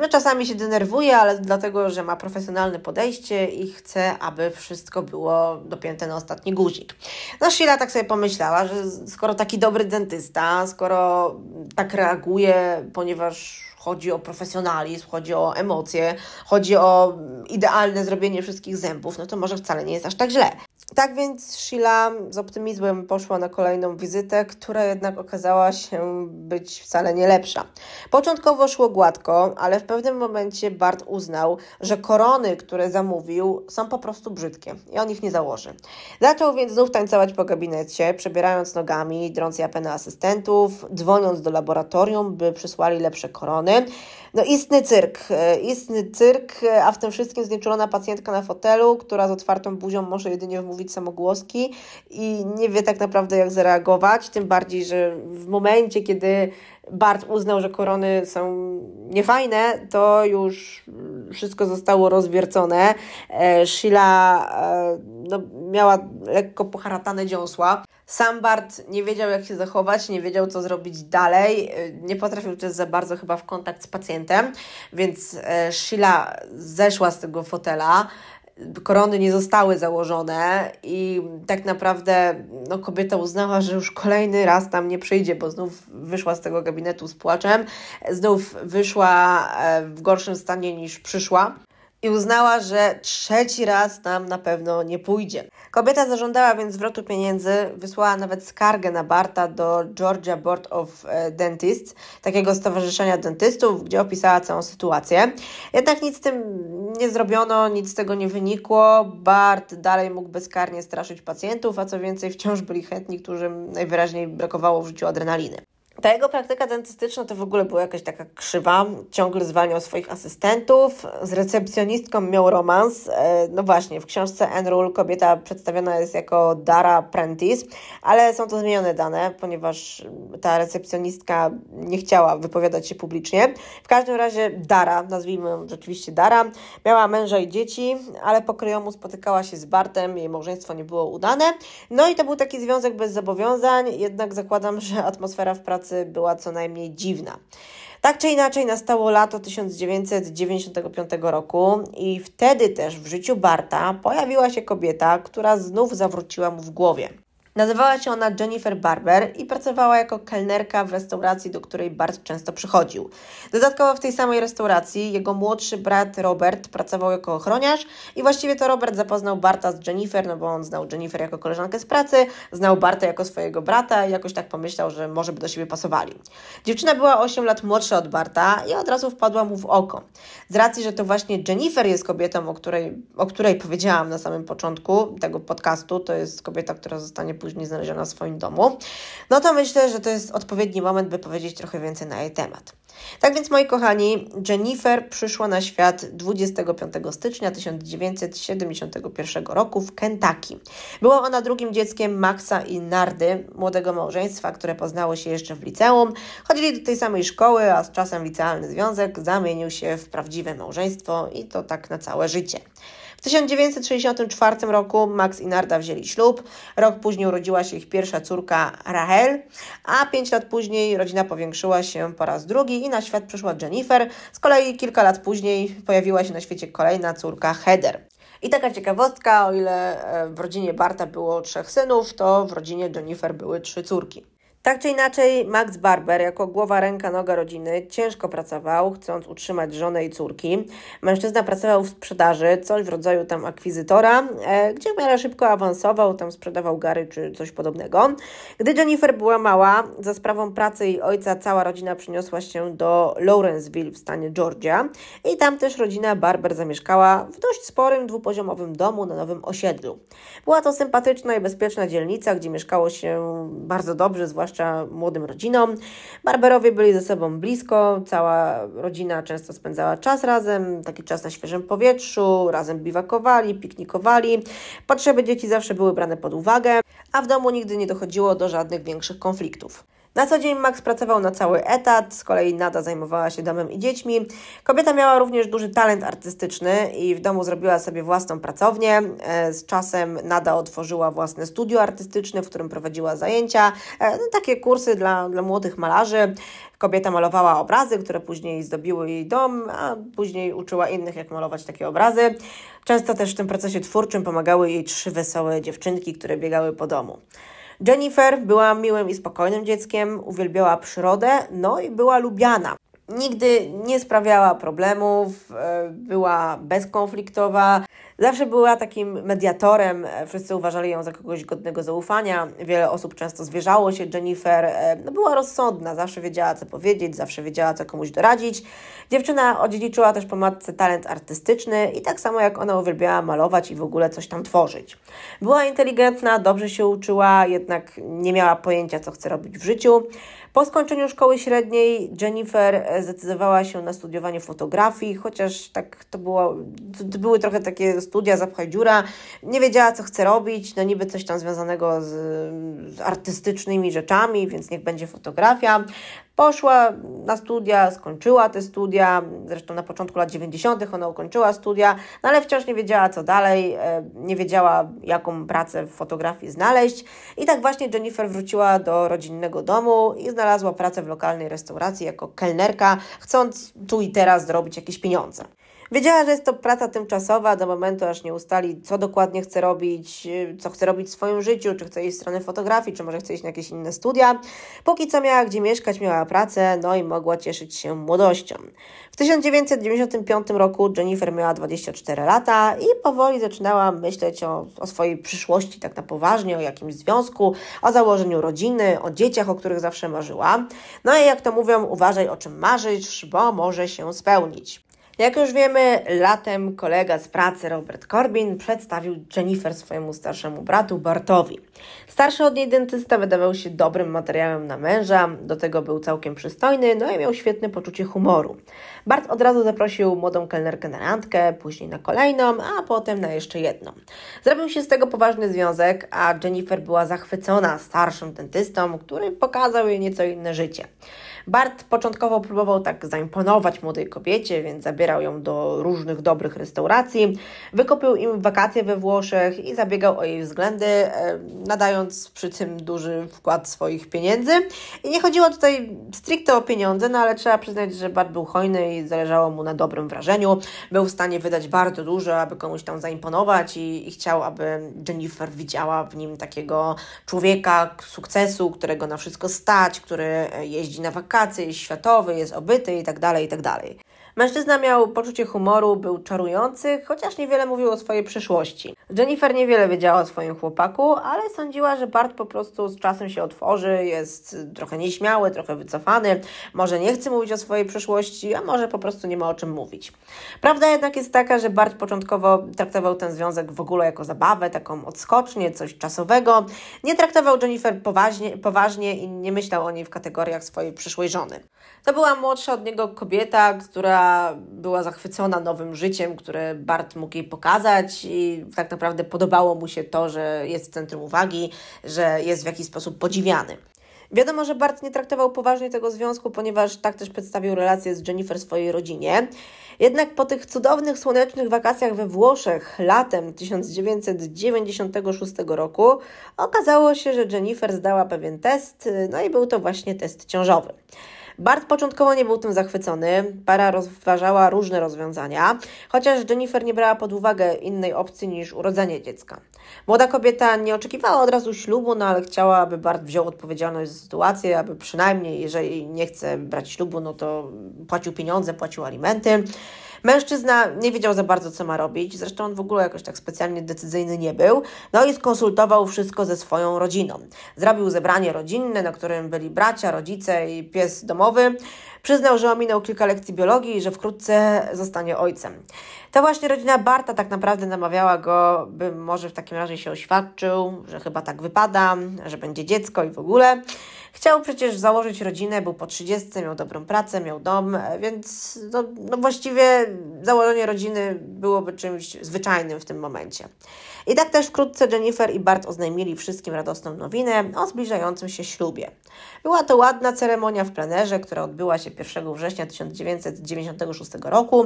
że czasami się denerwuje, ale dlatego, że ma profesjonalne podejście i chce, aby wszystko było dopięte na ostatni guzik. No Sheila tak sobie pomyślała, że skoro taki dobry dentysta, skoro tak reaguje, ponieważ chodzi o profesjonalizm, chodzi o emocje, chodzi o idealne zrobienie wszystkich zębów, no to może wcale nie jest aż tak źle. Tak więc Sheila z optymizmem poszła na kolejną wizytę, która jednak okazała się być wcale nie lepsza. Początkowo szło gładko, ale w pewnym momencie Bart uznał, że korony, które zamówił, są po prostu brzydkie i on ich nie założy. Zaczął więc znów tańcować po gabinecie, przebierając nogami, drąc japę na asystentów, dzwoniąc do laboratorium, by przysłali lepsze korony no istny cyrk, e, istny cyrk, e, a w tym wszystkim znieczulona pacjentka na fotelu, która z otwartą buzią może jedynie wmówić samogłoski i nie wie tak naprawdę jak zareagować, tym bardziej, że w momencie, kiedy Bart uznał, że korony są niefajne, to już wszystko zostało rozwiercone. E, Sheila no, miała lekko poharatane dziąsła. Sam Bart nie wiedział, jak się zachować, nie wiedział, co zrobić dalej, nie potrafił też za bardzo chyba w kontakt z pacjentem, więc e, Sheila zeszła z tego fotela, korony nie zostały założone i tak naprawdę no, kobieta uznała, że już kolejny raz tam nie przyjdzie, bo znów wyszła z tego gabinetu z płaczem, znów wyszła e, w gorszym stanie niż przyszła i uznała, że trzeci raz tam na pewno nie pójdzie. Kobieta zażądała więc zwrotu pieniędzy, wysłała nawet skargę na Barta do Georgia Board of e, Dentists, takiego stowarzyszenia dentystów, gdzie opisała całą sytuację. Jednak nic z tym nie zrobiono, nic z tego nie wynikło. Bart dalej mógł bezkarnie straszyć pacjentów, a co więcej, wciąż byli chętni, którym najwyraźniej brakowało w życiu adrenaliny ta jego praktyka dentystyczna to w ogóle była jakaś taka krzywa. Ciągle zwalniał swoich asystentów. Z recepcjonistką miał romans. E, no właśnie, w książce Enrul kobieta przedstawiona jest jako Dara Prentice, ale są to zmienione dane, ponieważ ta recepcjonistka nie chciała wypowiadać się publicznie. W każdym razie Dara, nazwijmy ją rzeczywiście Dara, miała męża i dzieci, ale po kryjomu spotykała się z Bartem, jej małżeństwo nie było udane. No i to był taki związek bez zobowiązań, jednak zakładam, że atmosfera w pracy pracy była co najmniej dziwna. Tak czy inaczej nastało lato 1995 roku i wtedy też w życiu Barta pojawiła się kobieta, która znów zawróciła mu w głowie. Nazywała się ona Jennifer Barber i pracowała jako kelnerka w restauracji, do której Bart często przychodził. Dodatkowo w tej samej restauracji jego młodszy brat Robert pracował jako ochroniarz i właściwie to Robert zapoznał Barta z Jennifer, no bo on znał Jennifer jako koleżankę z pracy, znał Barta jako swojego brata i jakoś tak pomyślał, że może by do siebie pasowali. Dziewczyna była 8 lat młodsza od Barta i od razu wpadła mu w oko. Z racji, że to właśnie Jennifer jest kobietą, o której, o której powiedziałam na samym początku tego podcastu, to jest kobieta, która zostanie później później znaleziona w swoim domu, no to myślę, że to jest odpowiedni moment, by powiedzieć trochę więcej na jej temat. Tak więc, moi kochani, Jennifer przyszła na świat 25 stycznia 1971 roku w Kentucky. Była ona drugim dzieckiem Maxa i Nardy, młodego małżeństwa, które poznało się jeszcze w liceum. Chodzili do tej samej szkoły, a z czasem licealny związek zamienił się w prawdziwe małżeństwo i to tak na całe życie. W 1964 roku Max i Narda wzięli ślub, rok później urodziła się ich pierwsza córka Rachel, a pięć lat później rodzina powiększyła się po raz drugi i na świat przyszła Jennifer. Z kolei kilka lat później pojawiła się na świecie kolejna córka Heather. I taka ciekawostka, o ile e, w rodzinie Barta było trzech synów, to w rodzinie Jennifer były trzy córki. Tak czy inaczej, Max Barber jako głowa, ręka, noga rodziny ciężko pracował, chcąc utrzymać żonę i córki. Mężczyzna pracował w sprzedaży, coś w rodzaju tam akwizytora, e, gdzie w miarę szybko awansował, tam sprzedawał gary czy coś podobnego. Gdy Jennifer była mała, za sprawą pracy jej ojca cała rodzina przeniosła się do Lawrenceville w stanie Georgia i tam też rodzina Barber zamieszkała w dość sporym dwupoziomowym domu na nowym osiedlu. Była to sympatyczna i bezpieczna dzielnica, gdzie mieszkało się bardzo dobrze, zwłaszcza zwłaszcza młodym rodzinom. Barberowie byli ze sobą blisko, cała rodzina często spędzała czas razem, taki czas na świeżym powietrzu, razem biwakowali, piknikowali. Potrzeby dzieci zawsze były brane pod uwagę, a w domu nigdy nie dochodziło do żadnych większych konfliktów. Na co dzień Max pracował na cały etat, z kolei Nada zajmowała się domem i dziećmi. Kobieta miała również duży talent artystyczny i w domu zrobiła sobie własną pracownię. E, z czasem Nada otworzyła własne studio artystyczne, w którym prowadziła zajęcia, e, no, takie kursy dla, dla młodych malarzy. Kobieta malowała obrazy, które później zdobiły jej dom, a później uczyła innych, jak malować takie obrazy. Często też w tym procesie twórczym pomagały jej trzy wesołe dziewczynki, które biegały po domu. Jennifer była miłym i spokojnym dzieckiem, uwielbiała przyrodę, no i była lubiana. Nigdy nie sprawiała problemów, e, była bezkonfliktowa, Zawsze była takim mediatorem, e, wszyscy uważali ją za kogoś godnego zaufania, wiele osób często zwierzało się Jennifer, e, no była rozsądna, zawsze wiedziała co powiedzieć, zawsze wiedziała co komuś doradzić. Dziewczyna odziedziczyła też po matce talent artystyczny i tak samo jak ona uwielbiała malować i w ogóle coś tam tworzyć. Była inteligentna, dobrze się uczyła, jednak nie miała pojęcia co chce robić w życiu. Po skończeniu szkoły średniej Jennifer e, zdecydowała się na studiowanie fotografii, chociaż tak to, było, to były trochę takie studia zapchaj dziura. Nie wiedziała, co chce robić, no niby coś tam związanego z, z artystycznymi rzeczami, więc niech będzie fotografia. Poszła na studia, skończyła te studia, zresztą na początku lat 90. ona ukończyła studia, no ale wciąż nie wiedziała co dalej, e, nie wiedziała jaką pracę w fotografii znaleźć. I tak właśnie Jennifer wróciła do rodzinnego domu i znalazła pracę w lokalnej restauracji jako kelnerka, chcąc tu i teraz zrobić jakieś pieniądze. Wiedziała, że jest to praca tymczasowa do momentu, aż nie ustali, co dokładnie chce robić, y, co chce robić w swoim życiu, czy chce iść w stronę fotografii, czy może chce iść na jakieś inne studia. Póki co miała gdzie mieszkać, miała pracę, no i mogła cieszyć się młodością. W 1995 roku Jennifer miała 24 lata i powoli zaczynała myśleć o, o swojej przyszłości, tak na poważnie, o jakimś związku, o założeniu rodziny, o dzieciach, o których zawsze marzyła. No i jak to mówią, uważaj o czym marzysz, bo może się spełnić. Jak już wiemy, latem kolega z pracy Robert Corbin przedstawił Jennifer swojemu starszemu bratu Bartowi. Starszy od niej dentysta wydawał się dobrym materiałem na męża, do tego był całkiem przystojny, no i miał świetne poczucie humoru. Bart od razu zaprosił młodą kelnerkę na randkę, później na kolejną, a potem na jeszcze jedną. Zrobił się z tego poważny związek, a Jennifer była zachwycona starszym dentystą, który pokazał jej nieco inne życie. Bart początkowo próbował tak zaimponować młodej kobiecie, więc zabierał ją do różnych dobrych restauracji, wykopił im wakacje we Włoszech i zabiegał o jej względy, e, nadając przy tym duży wkład swoich pieniędzy. I nie chodziło tutaj stricte o pieniądze, no ale trzeba przyznać, że Bart był hojny i zależało mu na dobrym wrażeniu. Był w stanie wydać bardzo dużo, aby komuś tam zaimponować i, i chciał, aby Jennifer widziała w nim takiego człowieka sukcesu, którego na wszystko stać, który jeździ na wakacje jest światowy, jest obyty itd., tak itd. Tak Mężczyzna miał poczucie humoru, był czarujący, chociaż niewiele mówił o swojej przyszłości. Jennifer niewiele wiedziała o swoim chłopaku, ale sądziła, że Bart po prostu z czasem się otworzy, jest trochę nieśmiały, trochę wycofany, może nie chce mówić o swojej przyszłości, a może po prostu nie ma o czym mówić. Prawda jednak jest taka, że Bart początkowo traktował ten związek w ogóle jako zabawę, taką odskocznię, coś czasowego. Nie traktował Jennifer poważnie, poważnie i nie myślał o niej w kategoriach swojej przyszłej żony. To była młodsza od niego kobieta, która była zachwycona nowym życiem, które Bart mógł jej pokazać i tak naprawdę podobało mu się to, że jest w centrum uwagi, że jest w jakiś sposób podziwiany. Wiadomo, że Bart nie traktował poważnie tego związku, ponieważ tak też przedstawił relacje z Jennifer swojej rodzinie. Jednak po tych cudownych słonecznych wakacjach we Włoszech latem 1996 roku okazało się, że Jennifer zdała pewien test, no i był to właśnie test ciążowy. Bart początkowo nie był tym zachwycony, para rozważała różne rozwiązania, chociaż Jennifer nie brała pod uwagę innej opcji niż urodzenie dziecka. Młoda kobieta nie oczekiwała od razu ślubu, no ale chciała, aby Bart wziął odpowiedzialność za sytuację, aby przynajmniej, jeżeli nie chce brać ślubu, no to płacił pieniądze, płacił alimenty. Mężczyzna nie wiedział za bardzo, co ma robić, zresztą on w ogóle jakoś tak specjalnie decyzyjny nie był, no i skonsultował wszystko ze swoją rodziną. Zrobił zebranie rodzinne, na którym byli bracia, rodzice i pies domowy. Przyznał, że ominął kilka lekcji biologii i że wkrótce zostanie ojcem. Ta właśnie rodzina Barta tak naprawdę namawiała go, by może w takim razie się oświadczył, że chyba tak wypada, że będzie dziecko i w ogóle. Chciał przecież założyć rodzinę, był po 30, miał dobrą pracę, miał dom, e, więc no, no właściwie założenie rodziny byłoby czymś zwyczajnym w tym momencie. I tak też wkrótce Jennifer i Bart oznajmili wszystkim radosną nowinę o zbliżającym się ślubie. Była to ładna ceremonia w plenerze, która odbyła się 1 września 1996 roku.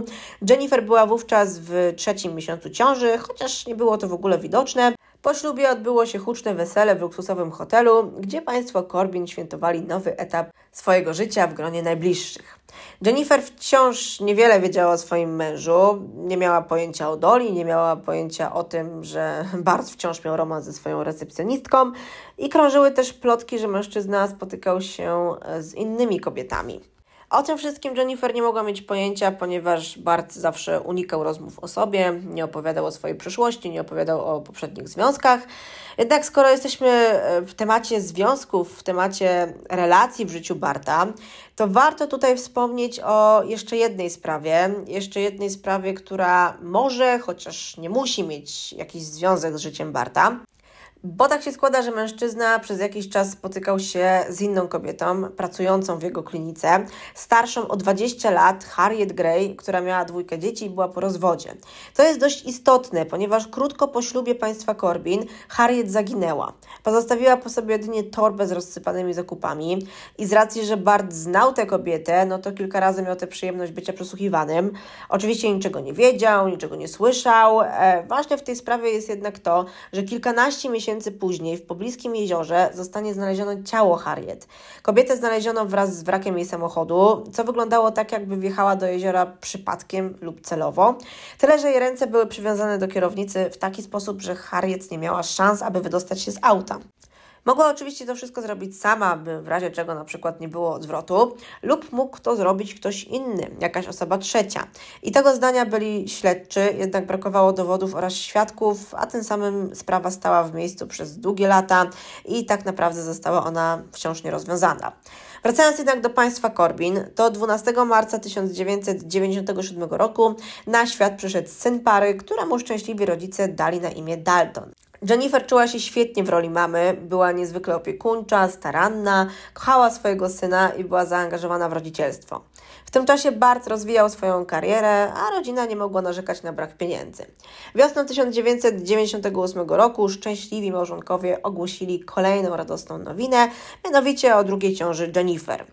Jennifer była wówczas w trzecim miesiącu ciąży, chociaż nie było to w ogóle widoczne. Po ślubie odbyło się huczne wesele w luksusowym hotelu, gdzie państwo Corbin świętowali nowy etap swojego życia w gronie najbliższych. Jennifer wciąż niewiele wiedziała o swoim mężu, nie miała pojęcia o Doli, nie miała pojęcia o tym, że *laughs* Bart wciąż miał romans ze swoją recepcjonistką i krążyły też plotki, że mężczyzna spotykał się z innymi kobietami. O tym wszystkim Jennifer nie mogła mieć pojęcia, ponieważ Bart zawsze unikał rozmów o sobie, nie opowiadał o swojej przyszłości, nie opowiadał o poprzednich związkach. Jednak skoro jesteśmy e, w temacie związków, w temacie relacji w życiu Barta, to warto tutaj wspomnieć o jeszcze jednej sprawie, jeszcze jednej sprawie, która może, chociaż nie musi mieć jakiś związek z życiem Barta. Bo tak się składa, że mężczyzna przez jakiś czas spotykał się z inną kobietą pracującą w jego klinice, starszą o 20 lat, Harriet Gray, która miała dwójkę dzieci i była po rozwodzie. To jest dość istotne, ponieważ krótko po ślubie państwa Corbin Harriet zaginęła. Pozostawiła po sobie jedynie torbę z rozsypanymi zakupami i z racji, że Bart znał tę kobietę, no to kilka razy miał tę przyjemność bycia przesłuchiwanym. Oczywiście niczego nie wiedział, niczego nie słyszał. E, ważne w tej sprawie jest jednak to, że kilkanaście miesięcy miesięcy później w pobliskim jeziorze zostanie znalezione ciało Harriet. Kobietę znaleziono wraz z wrakiem jej samochodu, co wyglądało tak, jakby wjechała do jeziora przypadkiem lub celowo. Tyle, że jej ręce były przywiązane do kierownicy w taki sposób, że Harriet nie miała szans, aby wydostać się z auta. Mogła oczywiście to wszystko zrobić sama, by w razie czego na przykład nie było odwrotu, lub mógł to zrobić ktoś inny, jakaś osoba trzecia. I tego zdania byli śledczy, jednak brakowało dowodów oraz świadków, a tym samym sprawa stała w miejscu przez długie lata i tak naprawdę została ona wciąż nierozwiązana. Wracając jednak do państwa Corbin, to 12 marca 1997 roku na świat przyszedł syn pary, któremu szczęśliwi rodzice dali na imię Dalton. Jennifer czuła się świetnie w roli mamy, była niezwykle opiekuńcza, staranna, kochała swojego syna i była zaangażowana w rodzicielstwo. W tym czasie Bart rozwijał swoją karierę, a rodzina nie mogła narzekać na brak pieniędzy. Wiosną 1998 roku szczęśliwi małżonkowie ogłosili kolejną radosną nowinę, mianowicie o drugiej ciąży Jennifer.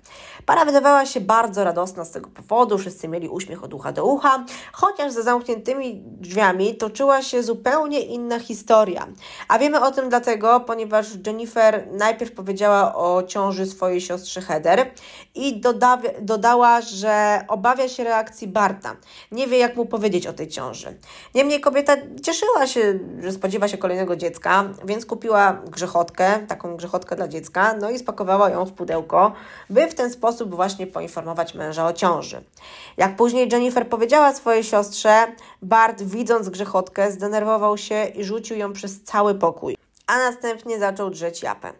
Para wydawała się bardzo radosna z tego powodu, wszyscy mieli uśmiech od ucha do ucha, chociaż za zamkniętymi drzwiami toczyła się zupełnie inna historia. A wiemy o tym dlatego, ponieważ Jennifer najpierw powiedziała o ciąży swojej siostrze Heather i doda dodała, że że obawia się reakcji Barta. Nie wie, jak mu powiedzieć o tej ciąży. Niemniej kobieta cieszyła się, że spodziewa się kolejnego dziecka, więc kupiła grzechotkę, taką grzechotkę dla dziecka, no i spakowała ją w pudełko, by w ten sposób właśnie poinformować męża o ciąży. Jak później Jennifer powiedziała swojej siostrze, Bart, widząc grzechotkę, zdenerwował się i rzucił ją przez cały pokój a następnie zaczął drzeć japę.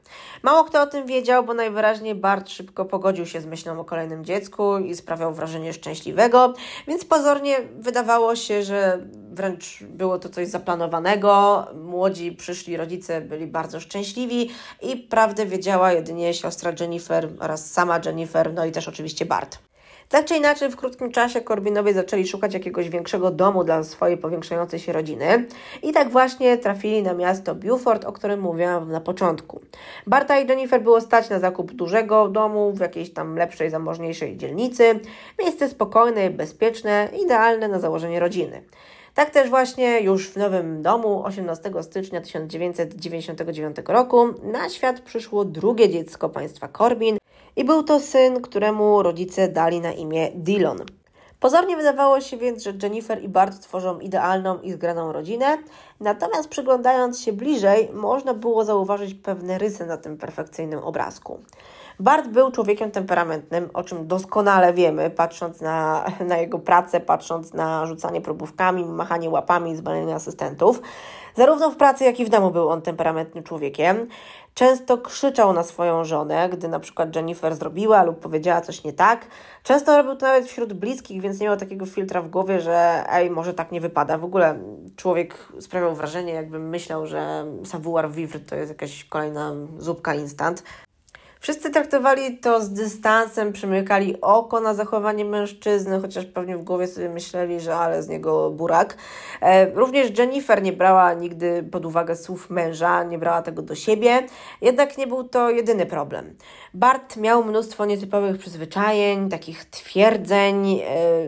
Mało kto o tym wiedział, bo najwyraźniej Bart szybko pogodził się z myślą o kolejnym dziecku i sprawiał wrażenie szczęśliwego, więc pozornie wydawało się, że wręcz było to coś zaplanowanego. Młodzi przyszli rodzice byli bardzo szczęśliwi i prawdę wiedziała jedynie siostra Jennifer oraz sama Jennifer, no i też oczywiście Bart. Tak czy inaczej, w krótkim czasie Korbinowie zaczęli szukać jakiegoś większego domu dla swojej powiększającej się rodziny i tak właśnie trafili na miasto Beaufort, o którym mówiłam na początku. Barta i Jennifer było stać na zakup dużego domu w jakiejś tam lepszej, zamożniejszej dzielnicy. Miejsce spokojne bezpieczne, idealne na założenie rodziny. Tak też właśnie już w nowym domu 18 stycznia 1999 roku na świat przyszło drugie dziecko państwa Corbin, i był to syn, któremu rodzice dali na imię Dillon. Pozornie wydawało się więc, że Jennifer i Bart tworzą idealną i zgraną rodzinę, natomiast przyglądając się bliżej, można było zauważyć pewne rysy na tym perfekcyjnym obrazku. Bart był człowiekiem temperamentnym, o czym doskonale wiemy, patrząc na, na jego pracę, patrząc na rzucanie probówkami, machanie łapami, zwalnianie asystentów. Zarówno w pracy, jak i w domu był on temperamentnym człowiekiem. Często krzyczał na swoją żonę, gdy na przykład Jennifer zrobiła lub powiedziała coś nie tak. Często robił to nawet wśród bliskich, więc nie miał takiego filtra w głowie, że ej, może tak nie wypada. W ogóle człowiek sprawiał wrażenie, jakbym myślał, że savoir vivre to jest jakaś kolejna zupka instant. Wszyscy traktowali to z dystansem, przymykali oko na zachowanie mężczyzny, chociaż pewnie w głowie sobie myśleli, że ale z niego burak. E, również Jennifer nie brała nigdy pod uwagę słów męża, nie brała tego do siebie, jednak nie był to jedyny problem. Bart miał mnóstwo nietypowych przyzwyczajeń, takich twierdzeń,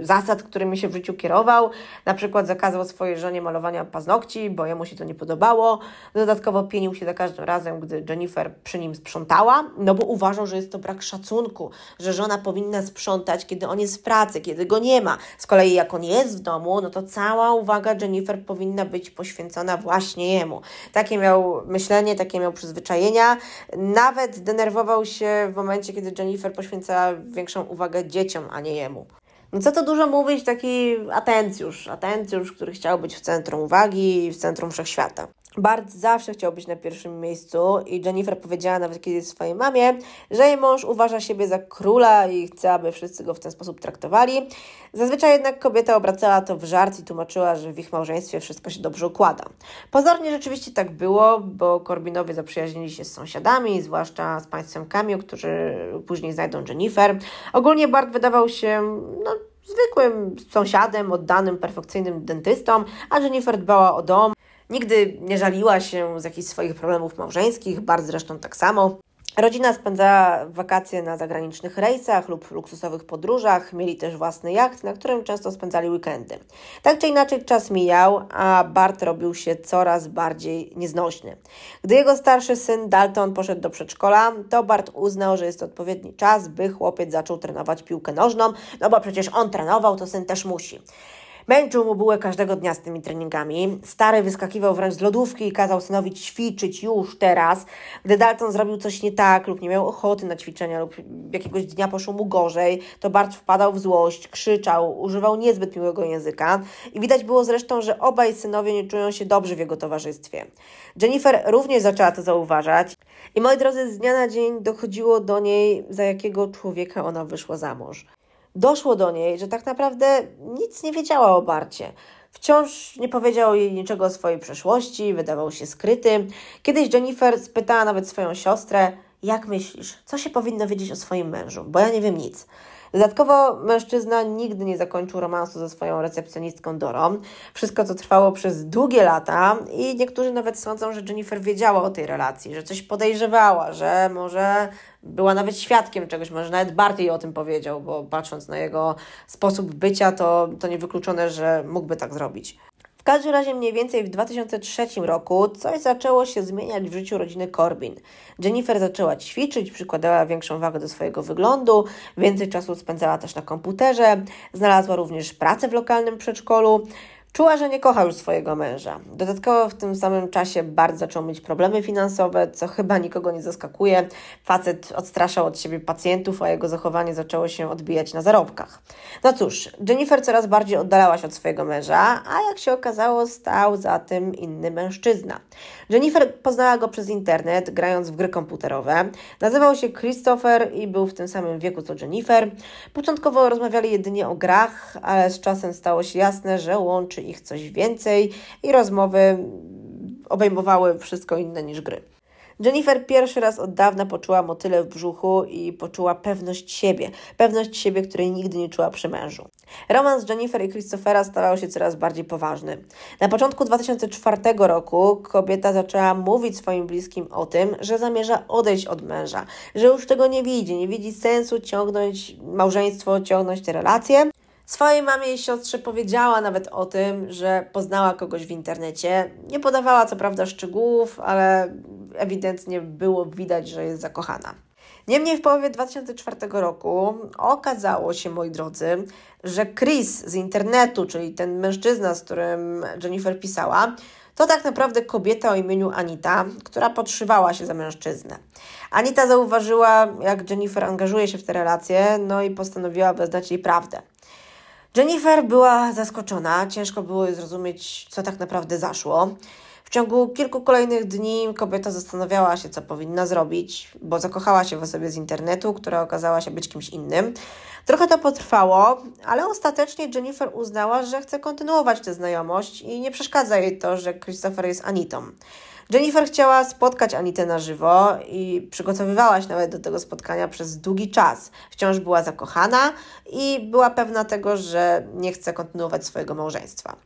y, zasad, którymi się w życiu kierował. Na przykład zakazał swojej żonie malowania paznokci, bo jemu się to nie podobało. Dodatkowo pienił się za każdym razem, gdy Jennifer przy nim sprzątała, no bo uważał, że jest to brak szacunku, że żona powinna sprzątać, kiedy on jest w pracy, kiedy go nie ma. Z kolei jak on jest w domu, no to cała uwaga Jennifer powinna być poświęcona właśnie jemu. Takie miał myślenie, takie miał przyzwyczajenia. Nawet denerwował się w momencie, kiedy Jennifer poświęca większą uwagę dzieciom, a nie jemu. No co to dużo mówić, taki atencjusz, atencjusz, który chciał być w centrum uwagi, w centrum wszechświata. Bart zawsze chciał być na pierwszym miejscu i Jennifer powiedziała nawet kiedyś swojej mamie, że jej mąż uważa siebie za króla i chce, aby wszyscy go w ten sposób traktowali. Zazwyczaj jednak kobieta obracała to w żart i tłumaczyła, że w ich małżeństwie wszystko się dobrze układa. Pozornie rzeczywiście tak było, bo Corbinowie zaprzyjaźnili się z sąsiadami, zwłaszcza z państwem Kamiu, którzy później znajdą Jennifer. Ogólnie Bart wydawał się no, zwykłym sąsiadem, oddanym, perfekcyjnym dentystą, a Jennifer dbała o dom, Nigdy nie żaliła się z jakichś swoich problemów małżeńskich, Bart zresztą tak samo. Rodzina spędzała wakacje na zagranicznych rejsach lub luksusowych podróżach, mieli też własny jacht, na którym często spędzali weekendy. Tak czy inaczej czas mijał, a Bart robił się coraz bardziej nieznośny. Gdy jego starszy syn Dalton poszedł do przedszkola, to Bart uznał, że jest odpowiedni czas, by chłopiec zaczął trenować piłkę nożną, no bo przecież on trenował, to syn też musi. Męczył mu bułę każdego dnia z tymi treningami. Stary wyskakiwał wręcz z lodówki i kazał synowi ćwiczyć już teraz. Gdy Dalton zrobił coś nie tak lub nie miał ochoty na ćwiczenia lub jakiegoś dnia poszło mu gorzej, to Bart wpadał w złość, krzyczał, używał niezbyt miłego języka i widać było zresztą, że obaj synowie nie czują się dobrze w jego towarzystwie. Jennifer również zaczęła to zauważać i moi drodzy, z dnia na dzień dochodziło do niej, za jakiego człowieka ona wyszła za mąż doszło do niej, że tak naprawdę nic nie wiedziała o Barcie. Wciąż nie powiedział jej niczego o swojej przeszłości, wydawał się skryty. Kiedyś Jennifer spytała nawet swoją siostrę, jak myślisz, co się powinno wiedzieć o swoim mężu, bo ja nie wiem nic. Dodatkowo mężczyzna nigdy nie zakończył romansu ze swoją recepcjonistką Dorą. Wszystko to trwało przez długie lata i niektórzy nawet sądzą, że Jennifer wiedziała o tej relacji, że coś podejrzewała, że może była nawet świadkiem czegoś, może nawet bardziej o tym powiedział, bo patrząc na jego sposób bycia, to, to niewykluczone, że mógłby tak zrobić. W każdym razie mniej więcej w 2003 roku coś zaczęło się zmieniać w życiu rodziny Corbin. Jennifer zaczęła ćwiczyć, przykładała większą wagę do swojego wyglądu, więcej czasu spędzała też na komputerze, znalazła również pracę w lokalnym przedszkolu. Czuła, że nie kocha już swojego męża. Dodatkowo w tym samym czasie bardzo zaczął mieć problemy finansowe, co chyba nikogo nie zaskakuje. Facet odstraszał od siebie pacjentów, a jego zachowanie zaczęło się odbijać na zarobkach. No cóż, Jennifer coraz bardziej oddalała się od swojego męża, a jak się okazało, stał za tym inny mężczyzna. Jennifer poznała go przez internet, grając w gry komputerowe. Nazywał się Christopher i był w tym samym wieku co Jennifer. Początkowo rozmawiali jedynie o grach, ale z czasem stało się jasne, że łączy ich coś więcej i rozmowy obejmowały wszystko inne niż gry. Jennifer pierwszy raz od dawna poczuła motyle w brzuchu i poczuła pewność siebie, pewność siebie, której nigdy nie czuła przy mężu. Romans Jennifer i Christophera stawał się coraz bardziej poważny. Na początku 2004 roku kobieta zaczęła mówić swoim bliskim o tym, że zamierza odejść od męża, że już tego nie widzi, nie widzi sensu ciągnąć małżeństwo, ciągnąć te relacje Swojej mamie i siostrze powiedziała nawet o tym, że poznała kogoś w internecie. Nie podawała co prawda szczegółów, ale ewidentnie było widać, że jest zakochana. Niemniej w połowie 2004 roku okazało się, moi drodzy, że Chris z internetu, czyli ten mężczyzna, z którym Jennifer pisała, to tak naprawdę kobieta o imieniu Anita, która podszywała się za mężczyznę. Anita zauważyła, jak Jennifer angażuje się w te relacje, no i postanowiła wyznać jej prawdę. Jennifer była zaskoczona, ciężko było jej zrozumieć, co tak naprawdę zaszło. W ciągu kilku kolejnych dni kobieta zastanawiała się, co powinna zrobić, bo zakochała się w osobie z internetu, która okazała się być kimś innym. Trochę to potrwało, ale ostatecznie Jennifer uznała, że chce kontynuować tę znajomość i nie przeszkadza jej to, że Christopher jest Anitą. Jennifer chciała spotkać Anitę na żywo i przygotowywała się nawet do tego spotkania przez długi czas. Wciąż była zakochana i była pewna tego, że nie chce kontynuować swojego małżeństwa.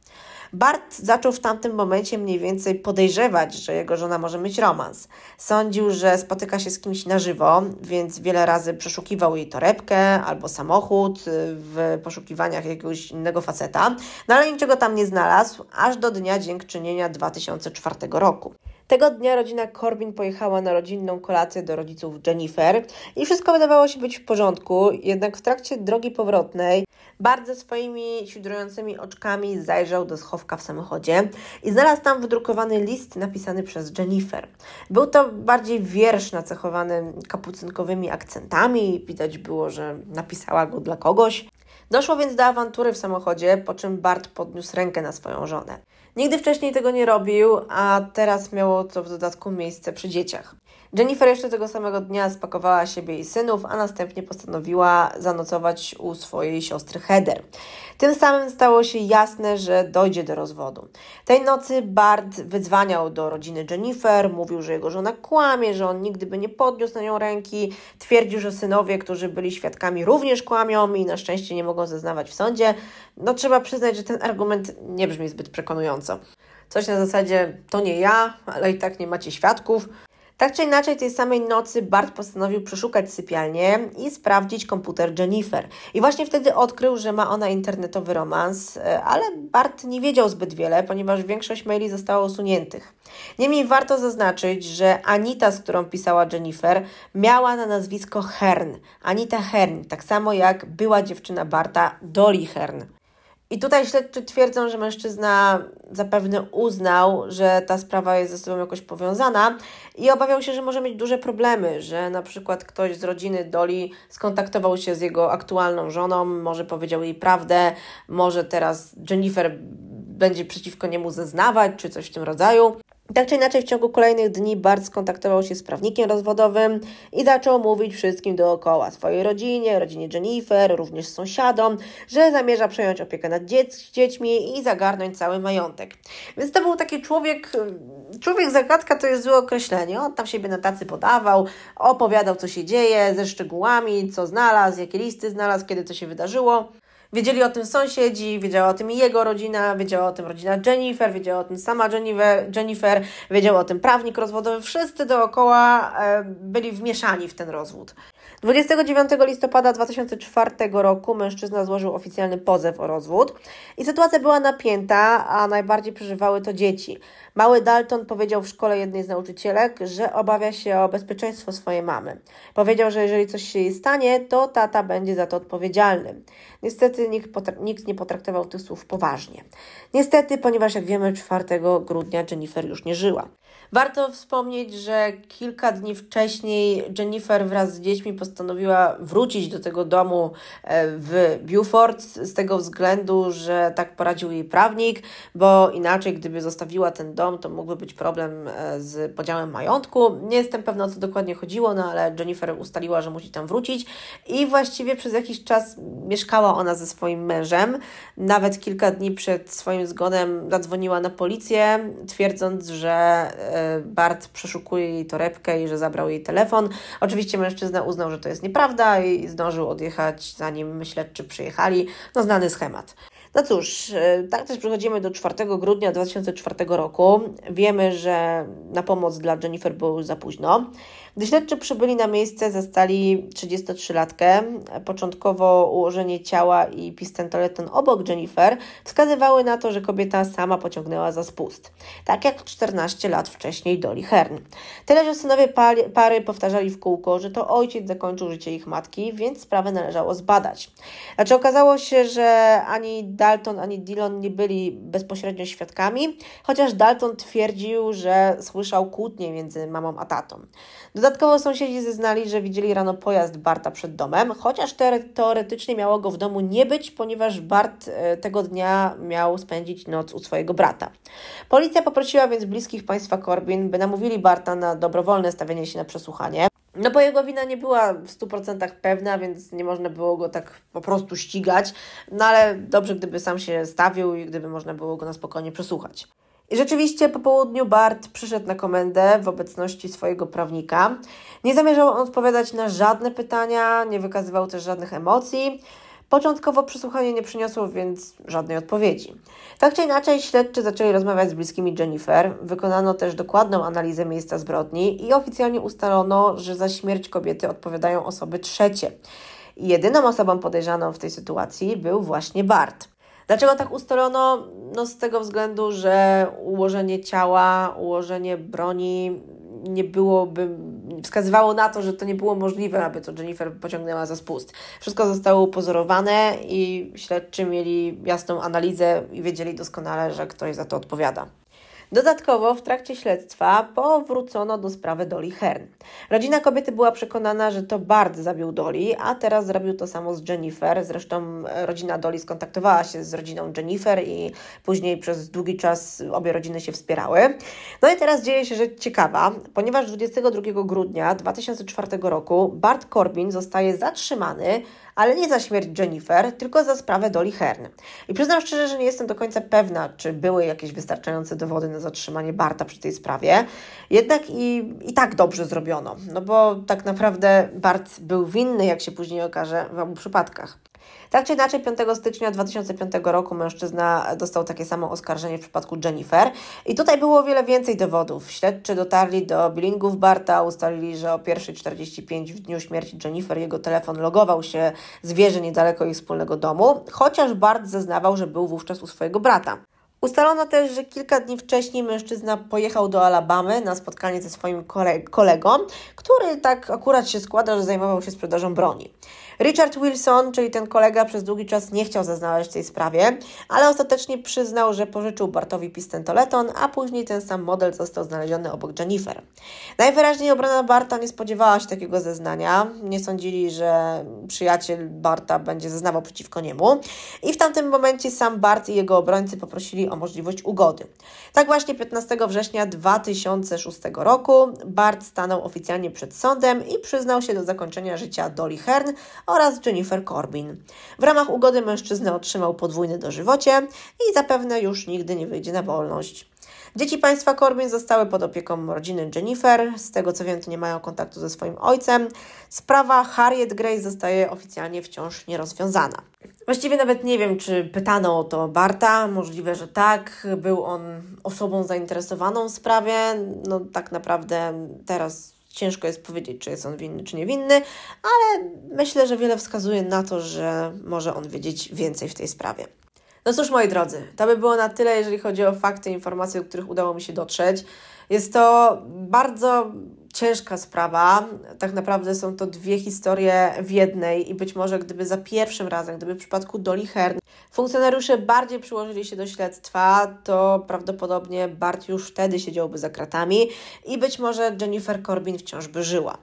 Bart zaczął w tamtym momencie mniej więcej podejrzewać, że jego żona może mieć romans. Sądził, że spotyka się z kimś na żywo, więc wiele razy przeszukiwał jej torebkę albo samochód w poszukiwaniach jakiegoś innego faceta, no ale niczego tam nie znalazł, aż do dnia dziękczynienia 2004 roku. Tego dnia rodzina Corbin pojechała na rodzinną kolację do rodziców Jennifer i wszystko wydawało się być w porządku, jednak w trakcie drogi powrotnej bardzo swoimi siódrującymi oczkami zajrzał do schowka w samochodzie i znalazł tam wydrukowany list napisany przez Jennifer. Był to bardziej wiersz nacechowany kapucynkowymi akcentami, widać było, że napisała go dla kogoś. Doszło więc do awantury w samochodzie, po czym Bart podniósł rękę na swoją żonę. Nigdy wcześniej tego nie robił, a teraz miało to w dodatku miejsce przy dzieciach. Jennifer jeszcze tego samego dnia spakowała siebie i synów, a następnie postanowiła zanocować u swojej siostry Heather. Tym samym stało się jasne, że dojdzie do rozwodu. Tej nocy Bart wydzwaniał do rodziny Jennifer, mówił, że jego żona kłamie, że on nigdy by nie podniósł na nią ręki, twierdził, że synowie, którzy byli świadkami, również kłamią i na szczęście nie mogą zeznawać w sądzie. No trzeba przyznać, że ten argument nie brzmi zbyt przekonująco. Coś na zasadzie to nie ja, ale i tak nie macie świadków. Tak czy inaczej, tej samej nocy Bart postanowił przeszukać sypialnię i sprawdzić komputer Jennifer. I właśnie wtedy odkrył, że ma ona internetowy romans, e, ale Bart nie wiedział zbyt wiele, ponieważ większość maili została usuniętych. Niemniej warto zaznaczyć, że Anita, z którą pisała Jennifer, miała na nazwisko Hern. Anita Hern, tak samo jak była dziewczyna Barta, Dolly Hern. I tutaj śledczy twierdzą, że mężczyzna zapewne uznał, że ta sprawa jest ze sobą jakoś powiązana, i obawiał się, że może mieć duże problemy, że na przykład ktoś z rodziny Doli skontaktował się z jego aktualną żoną, może powiedział jej prawdę, może teraz Jennifer będzie przeciwko niemu zeznawać, czy coś w tym rodzaju. Tak czy inaczej, w ciągu kolejnych dni Bart skontaktował się z prawnikiem rozwodowym i zaczął mówić wszystkim dookoła swojej rodzinie, rodzinie Jennifer, również sąsiadom, że zamierza przejąć opiekę nad dziećmi i zagarnąć cały majątek. Więc to był taki człowiek, człowiek zagadka to jest złe określenie. On tam siebie na tacy podawał, opowiadał co się dzieje ze szczegółami, co znalazł, jakie listy znalazł, kiedy to się wydarzyło. Wiedzieli o tym sąsiedzi, wiedziała o tym jego rodzina, wiedziała o tym rodzina Jennifer, wiedziała o tym sama Jennifer, Jennifer wiedział o tym prawnik rozwodowy. Wszyscy dookoła e, byli wmieszani w ten rozwód. 29 listopada 2004 roku mężczyzna złożył oficjalny pozew o rozwód i sytuacja była napięta, a najbardziej przeżywały to dzieci. Mały Dalton powiedział w szkole jednej z nauczycielek, że obawia się o bezpieczeństwo swojej mamy. Powiedział, że jeżeli coś się jej stanie, to tata będzie za to odpowiedzialny. Niestety nikt, nikt nie potraktował tych słów poważnie. Niestety, ponieważ jak wiemy, 4 grudnia Jennifer już nie żyła. Warto wspomnieć, że kilka dni wcześniej Jennifer wraz z dziećmi postanowiła postanowiła wrócić do tego domu e, w Beaufort z tego względu, że tak poradził jej prawnik, bo inaczej, gdyby zostawiła ten dom, to mógłby być problem e, z podziałem majątku. Nie jestem pewna, o co dokładnie chodziło, no ale Jennifer ustaliła, że musi tam wrócić i właściwie przez jakiś czas mieszkała ona ze swoim mężem. Nawet kilka dni przed swoim zgonem zadzwoniła na policję, twierdząc, że e, Bart przeszukuje jej torebkę i że zabrał jej telefon. Oczywiście mężczyzna uznał, że to jest nieprawda i zdążył odjechać, zanim śledczy przyjechali. No, znany schemat. No cóż, e, tak też przechodzimy do 4 grudnia 2004 roku. Wiemy, że na pomoc dla Jennifer było już za późno. Gdy śledczy przybyli na miejsce, zastali 33-latkę. Początkowo ułożenie ciała i pistolet obok Jennifer wskazywały na to, że kobieta sama pociągnęła za spust. Tak jak 14 lat wcześniej Dolly Hern. Tyle, że synowie pary powtarzali w kółko, że to ojciec zakończył życie ich matki, więc sprawę należało zbadać. Znaczy okazało się, że ani Dalton, ani Dillon nie byli bezpośrednio świadkami, chociaż Dalton twierdził, że słyszał kłótnie między mamą a tatą. Dodatkowo sąsiedzi zeznali, że widzieli rano pojazd Barta przed domem, chociaż teoretycznie miało go w domu nie być, ponieważ Bart e, tego dnia miał spędzić noc u swojego brata. Policja poprosiła więc bliskich państwa Corbin, by namówili Barta na dobrowolne stawienie się na przesłuchanie. No bo jego wina nie była w 100% pewna, więc nie można było go tak po prostu ścigać, no ale dobrze, gdyby sam się stawił i gdyby można było go na spokojnie przesłuchać. I rzeczywiście po południu Bart przyszedł na komendę w obecności swojego prawnika. Nie zamierzał on odpowiadać na żadne pytania, nie wykazywał też żadnych emocji. Początkowo przesłuchanie nie przyniosło więc żadnej odpowiedzi. Tak czy inaczej, śledczy zaczęli rozmawiać z bliskimi Jennifer. Wykonano też dokładną analizę miejsca zbrodni i oficjalnie ustalono, że za śmierć kobiety odpowiadają osoby trzecie. Jedyną osobą podejrzaną w tej sytuacji był właśnie Bart. Dlaczego tak ustalono? No z tego względu, że ułożenie ciała, ułożenie broni nie byłoby, wskazywało na to, że to nie było możliwe, aby to Jennifer pociągnęła za spust. Wszystko zostało upozorowane i śledczy mieli jasną analizę i wiedzieli doskonale, że ktoś za to odpowiada. Dodatkowo w trakcie śledztwa powrócono do sprawy Dolly Hern. Rodzina kobiety była przekonana, że to Bart zabił Dolly, a teraz zrobił to samo z Jennifer. Zresztą e, rodzina Dolly skontaktowała się z rodziną Jennifer i później przez długi czas obie rodziny się wspierały. No i teraz dzieje się rzecz ciekawa, ponieważ 22 grudnia 2004 roku Bart Corbin zostaje zatrzymany ale nie za śmierć Jennifer, tylko za sprawę Dolly Hern. I przyznam szczerze, że nie jestem do końca pewna, czy były jakieś wystarczające dowody na zatrzymanie Barta przy tej sprawie, jednak i, i tak dobrze zrobiono, no bo tak naprawdę Bart był winny, jak się później okaże, w obu przypadkach. Tak czy inaczej, 5 stycznia 2005 roku mężczyzna dostał takie samo oskarżenie w przypadku Jennifer. I tutaj było o wiele więcej dowodów. Śledczy dotarli do billingów Barta, ustalili, że o 1.45 w dniu śmierci Jennifer jego telefon logował się z wieży niedaleko ich wspólnego domu, chociaż Bart zeznawał, że był wówczas u swojego brata. Ustalono też, że kilka dni wcześniej mężczyzna pojechał do Alabamy na spotkanie ze swoim kolegą, który tak akurat się składa, że zajmował się sprzedażą broni. Richard Wilson, czyli ten kolega, przez długi czas nie chciał zaznawać w tej sprawie, ale ostatecznie przyznał, że pożyczył Bartowi pistentoleton, a później ten sam model został znaleziony obok Jennifer. Najwyraźniej obrona Barta nie spodziewała się takiego zeznania. Nie sądzili, że przyjaciel Barta będzie zeznawał przeciwko niemu. I w tamtym momencie sam Bart i jego obrońcy poprosili o możliwość ugody. Tak właśnie 15 września 2006 roku Bart stanął oficjalnie przed sądem i przyznał się do zakończenia życia Dolly Hern oraz Jennifer Corbyn. W ramach ugody mężczyzna otrzymał podwójne dożywocie i zapewne już nigdy nie wyjdzie na wolność. Dzieci państwa Corbyn zostały pod opieką rodziny Jennifer. Z tego co wiem, to nie mają kontaktu ze swoim ojcem. Sprawa Harriet Gray zostaje oficjalnie wciąż nierozwiązana. Właściwie nawet nie wiem, czy pytano o to Barta. Możliwe, że tak. Był on osobą zainteresowaną w sprawie. No tak naprawdę teraz Ciężko jest powiedzieć, czy jest on winny, czy niewinny, ale myślę, że wiele wskazuje na to, że może on wiedzieć więcej w tej sprawie. No cóż, moi drodzy, to by było na tyle, jeżeli chodzi o fakty, informacje, do których udało mi się dotrzeć. Jest to bardzo ciężka sprawa. Tak naprawdę są to dwie historie w jednej i być może gdyby za pierwszym razem, gdyby w przypadku Dolly Hearn funkcjonariusze bardziej przyłożyli się do śledztwa, to prawdopodobnie Bart już wtedy siedziałby za kratami i być może Jennifer Corbin wciąż by żyła.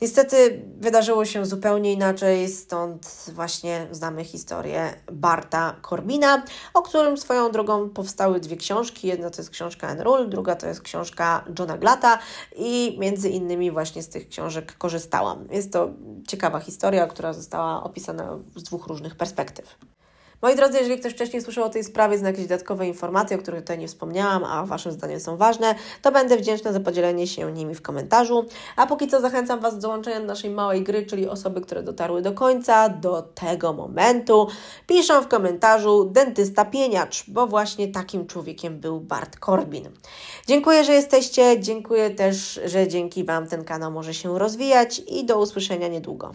Niestety wydarzyło się zupełnie inaczej, stąd właśnie znamy historię Barta Corbina, o którym swoją drogą powstały dwie książki. Jedna to jest książka Enroll, druga to jest książka Johna Glata i między innymi właśnie z tych książek korzystałam. Jest to ciekawa historia, która została opisana z dwóch różnych perspektyw. Moi drodzy, jeżeli ktoś wcześniej słyszał o tej sprawie, zna jakieś dodatkowe informacje, o których tutaj nie wspomniałam, a Waszym zdaniem są ważne, to będę wdzięczna za podzielenie się nimi w komentarzu. A póki co zachęcam Was do dołączenia do naszej małej gry, czyli osoby, które dotarły do końca, do tego momentu. Piszą w komentarzu dentysta pieniacz, bo właśnie takim człowiekiem był Bart Corbin. Dziękuję, że jesteście, dziękuję też, że dzięki Wam ten kanał może się rozwijać i do usłyszenia niedługo.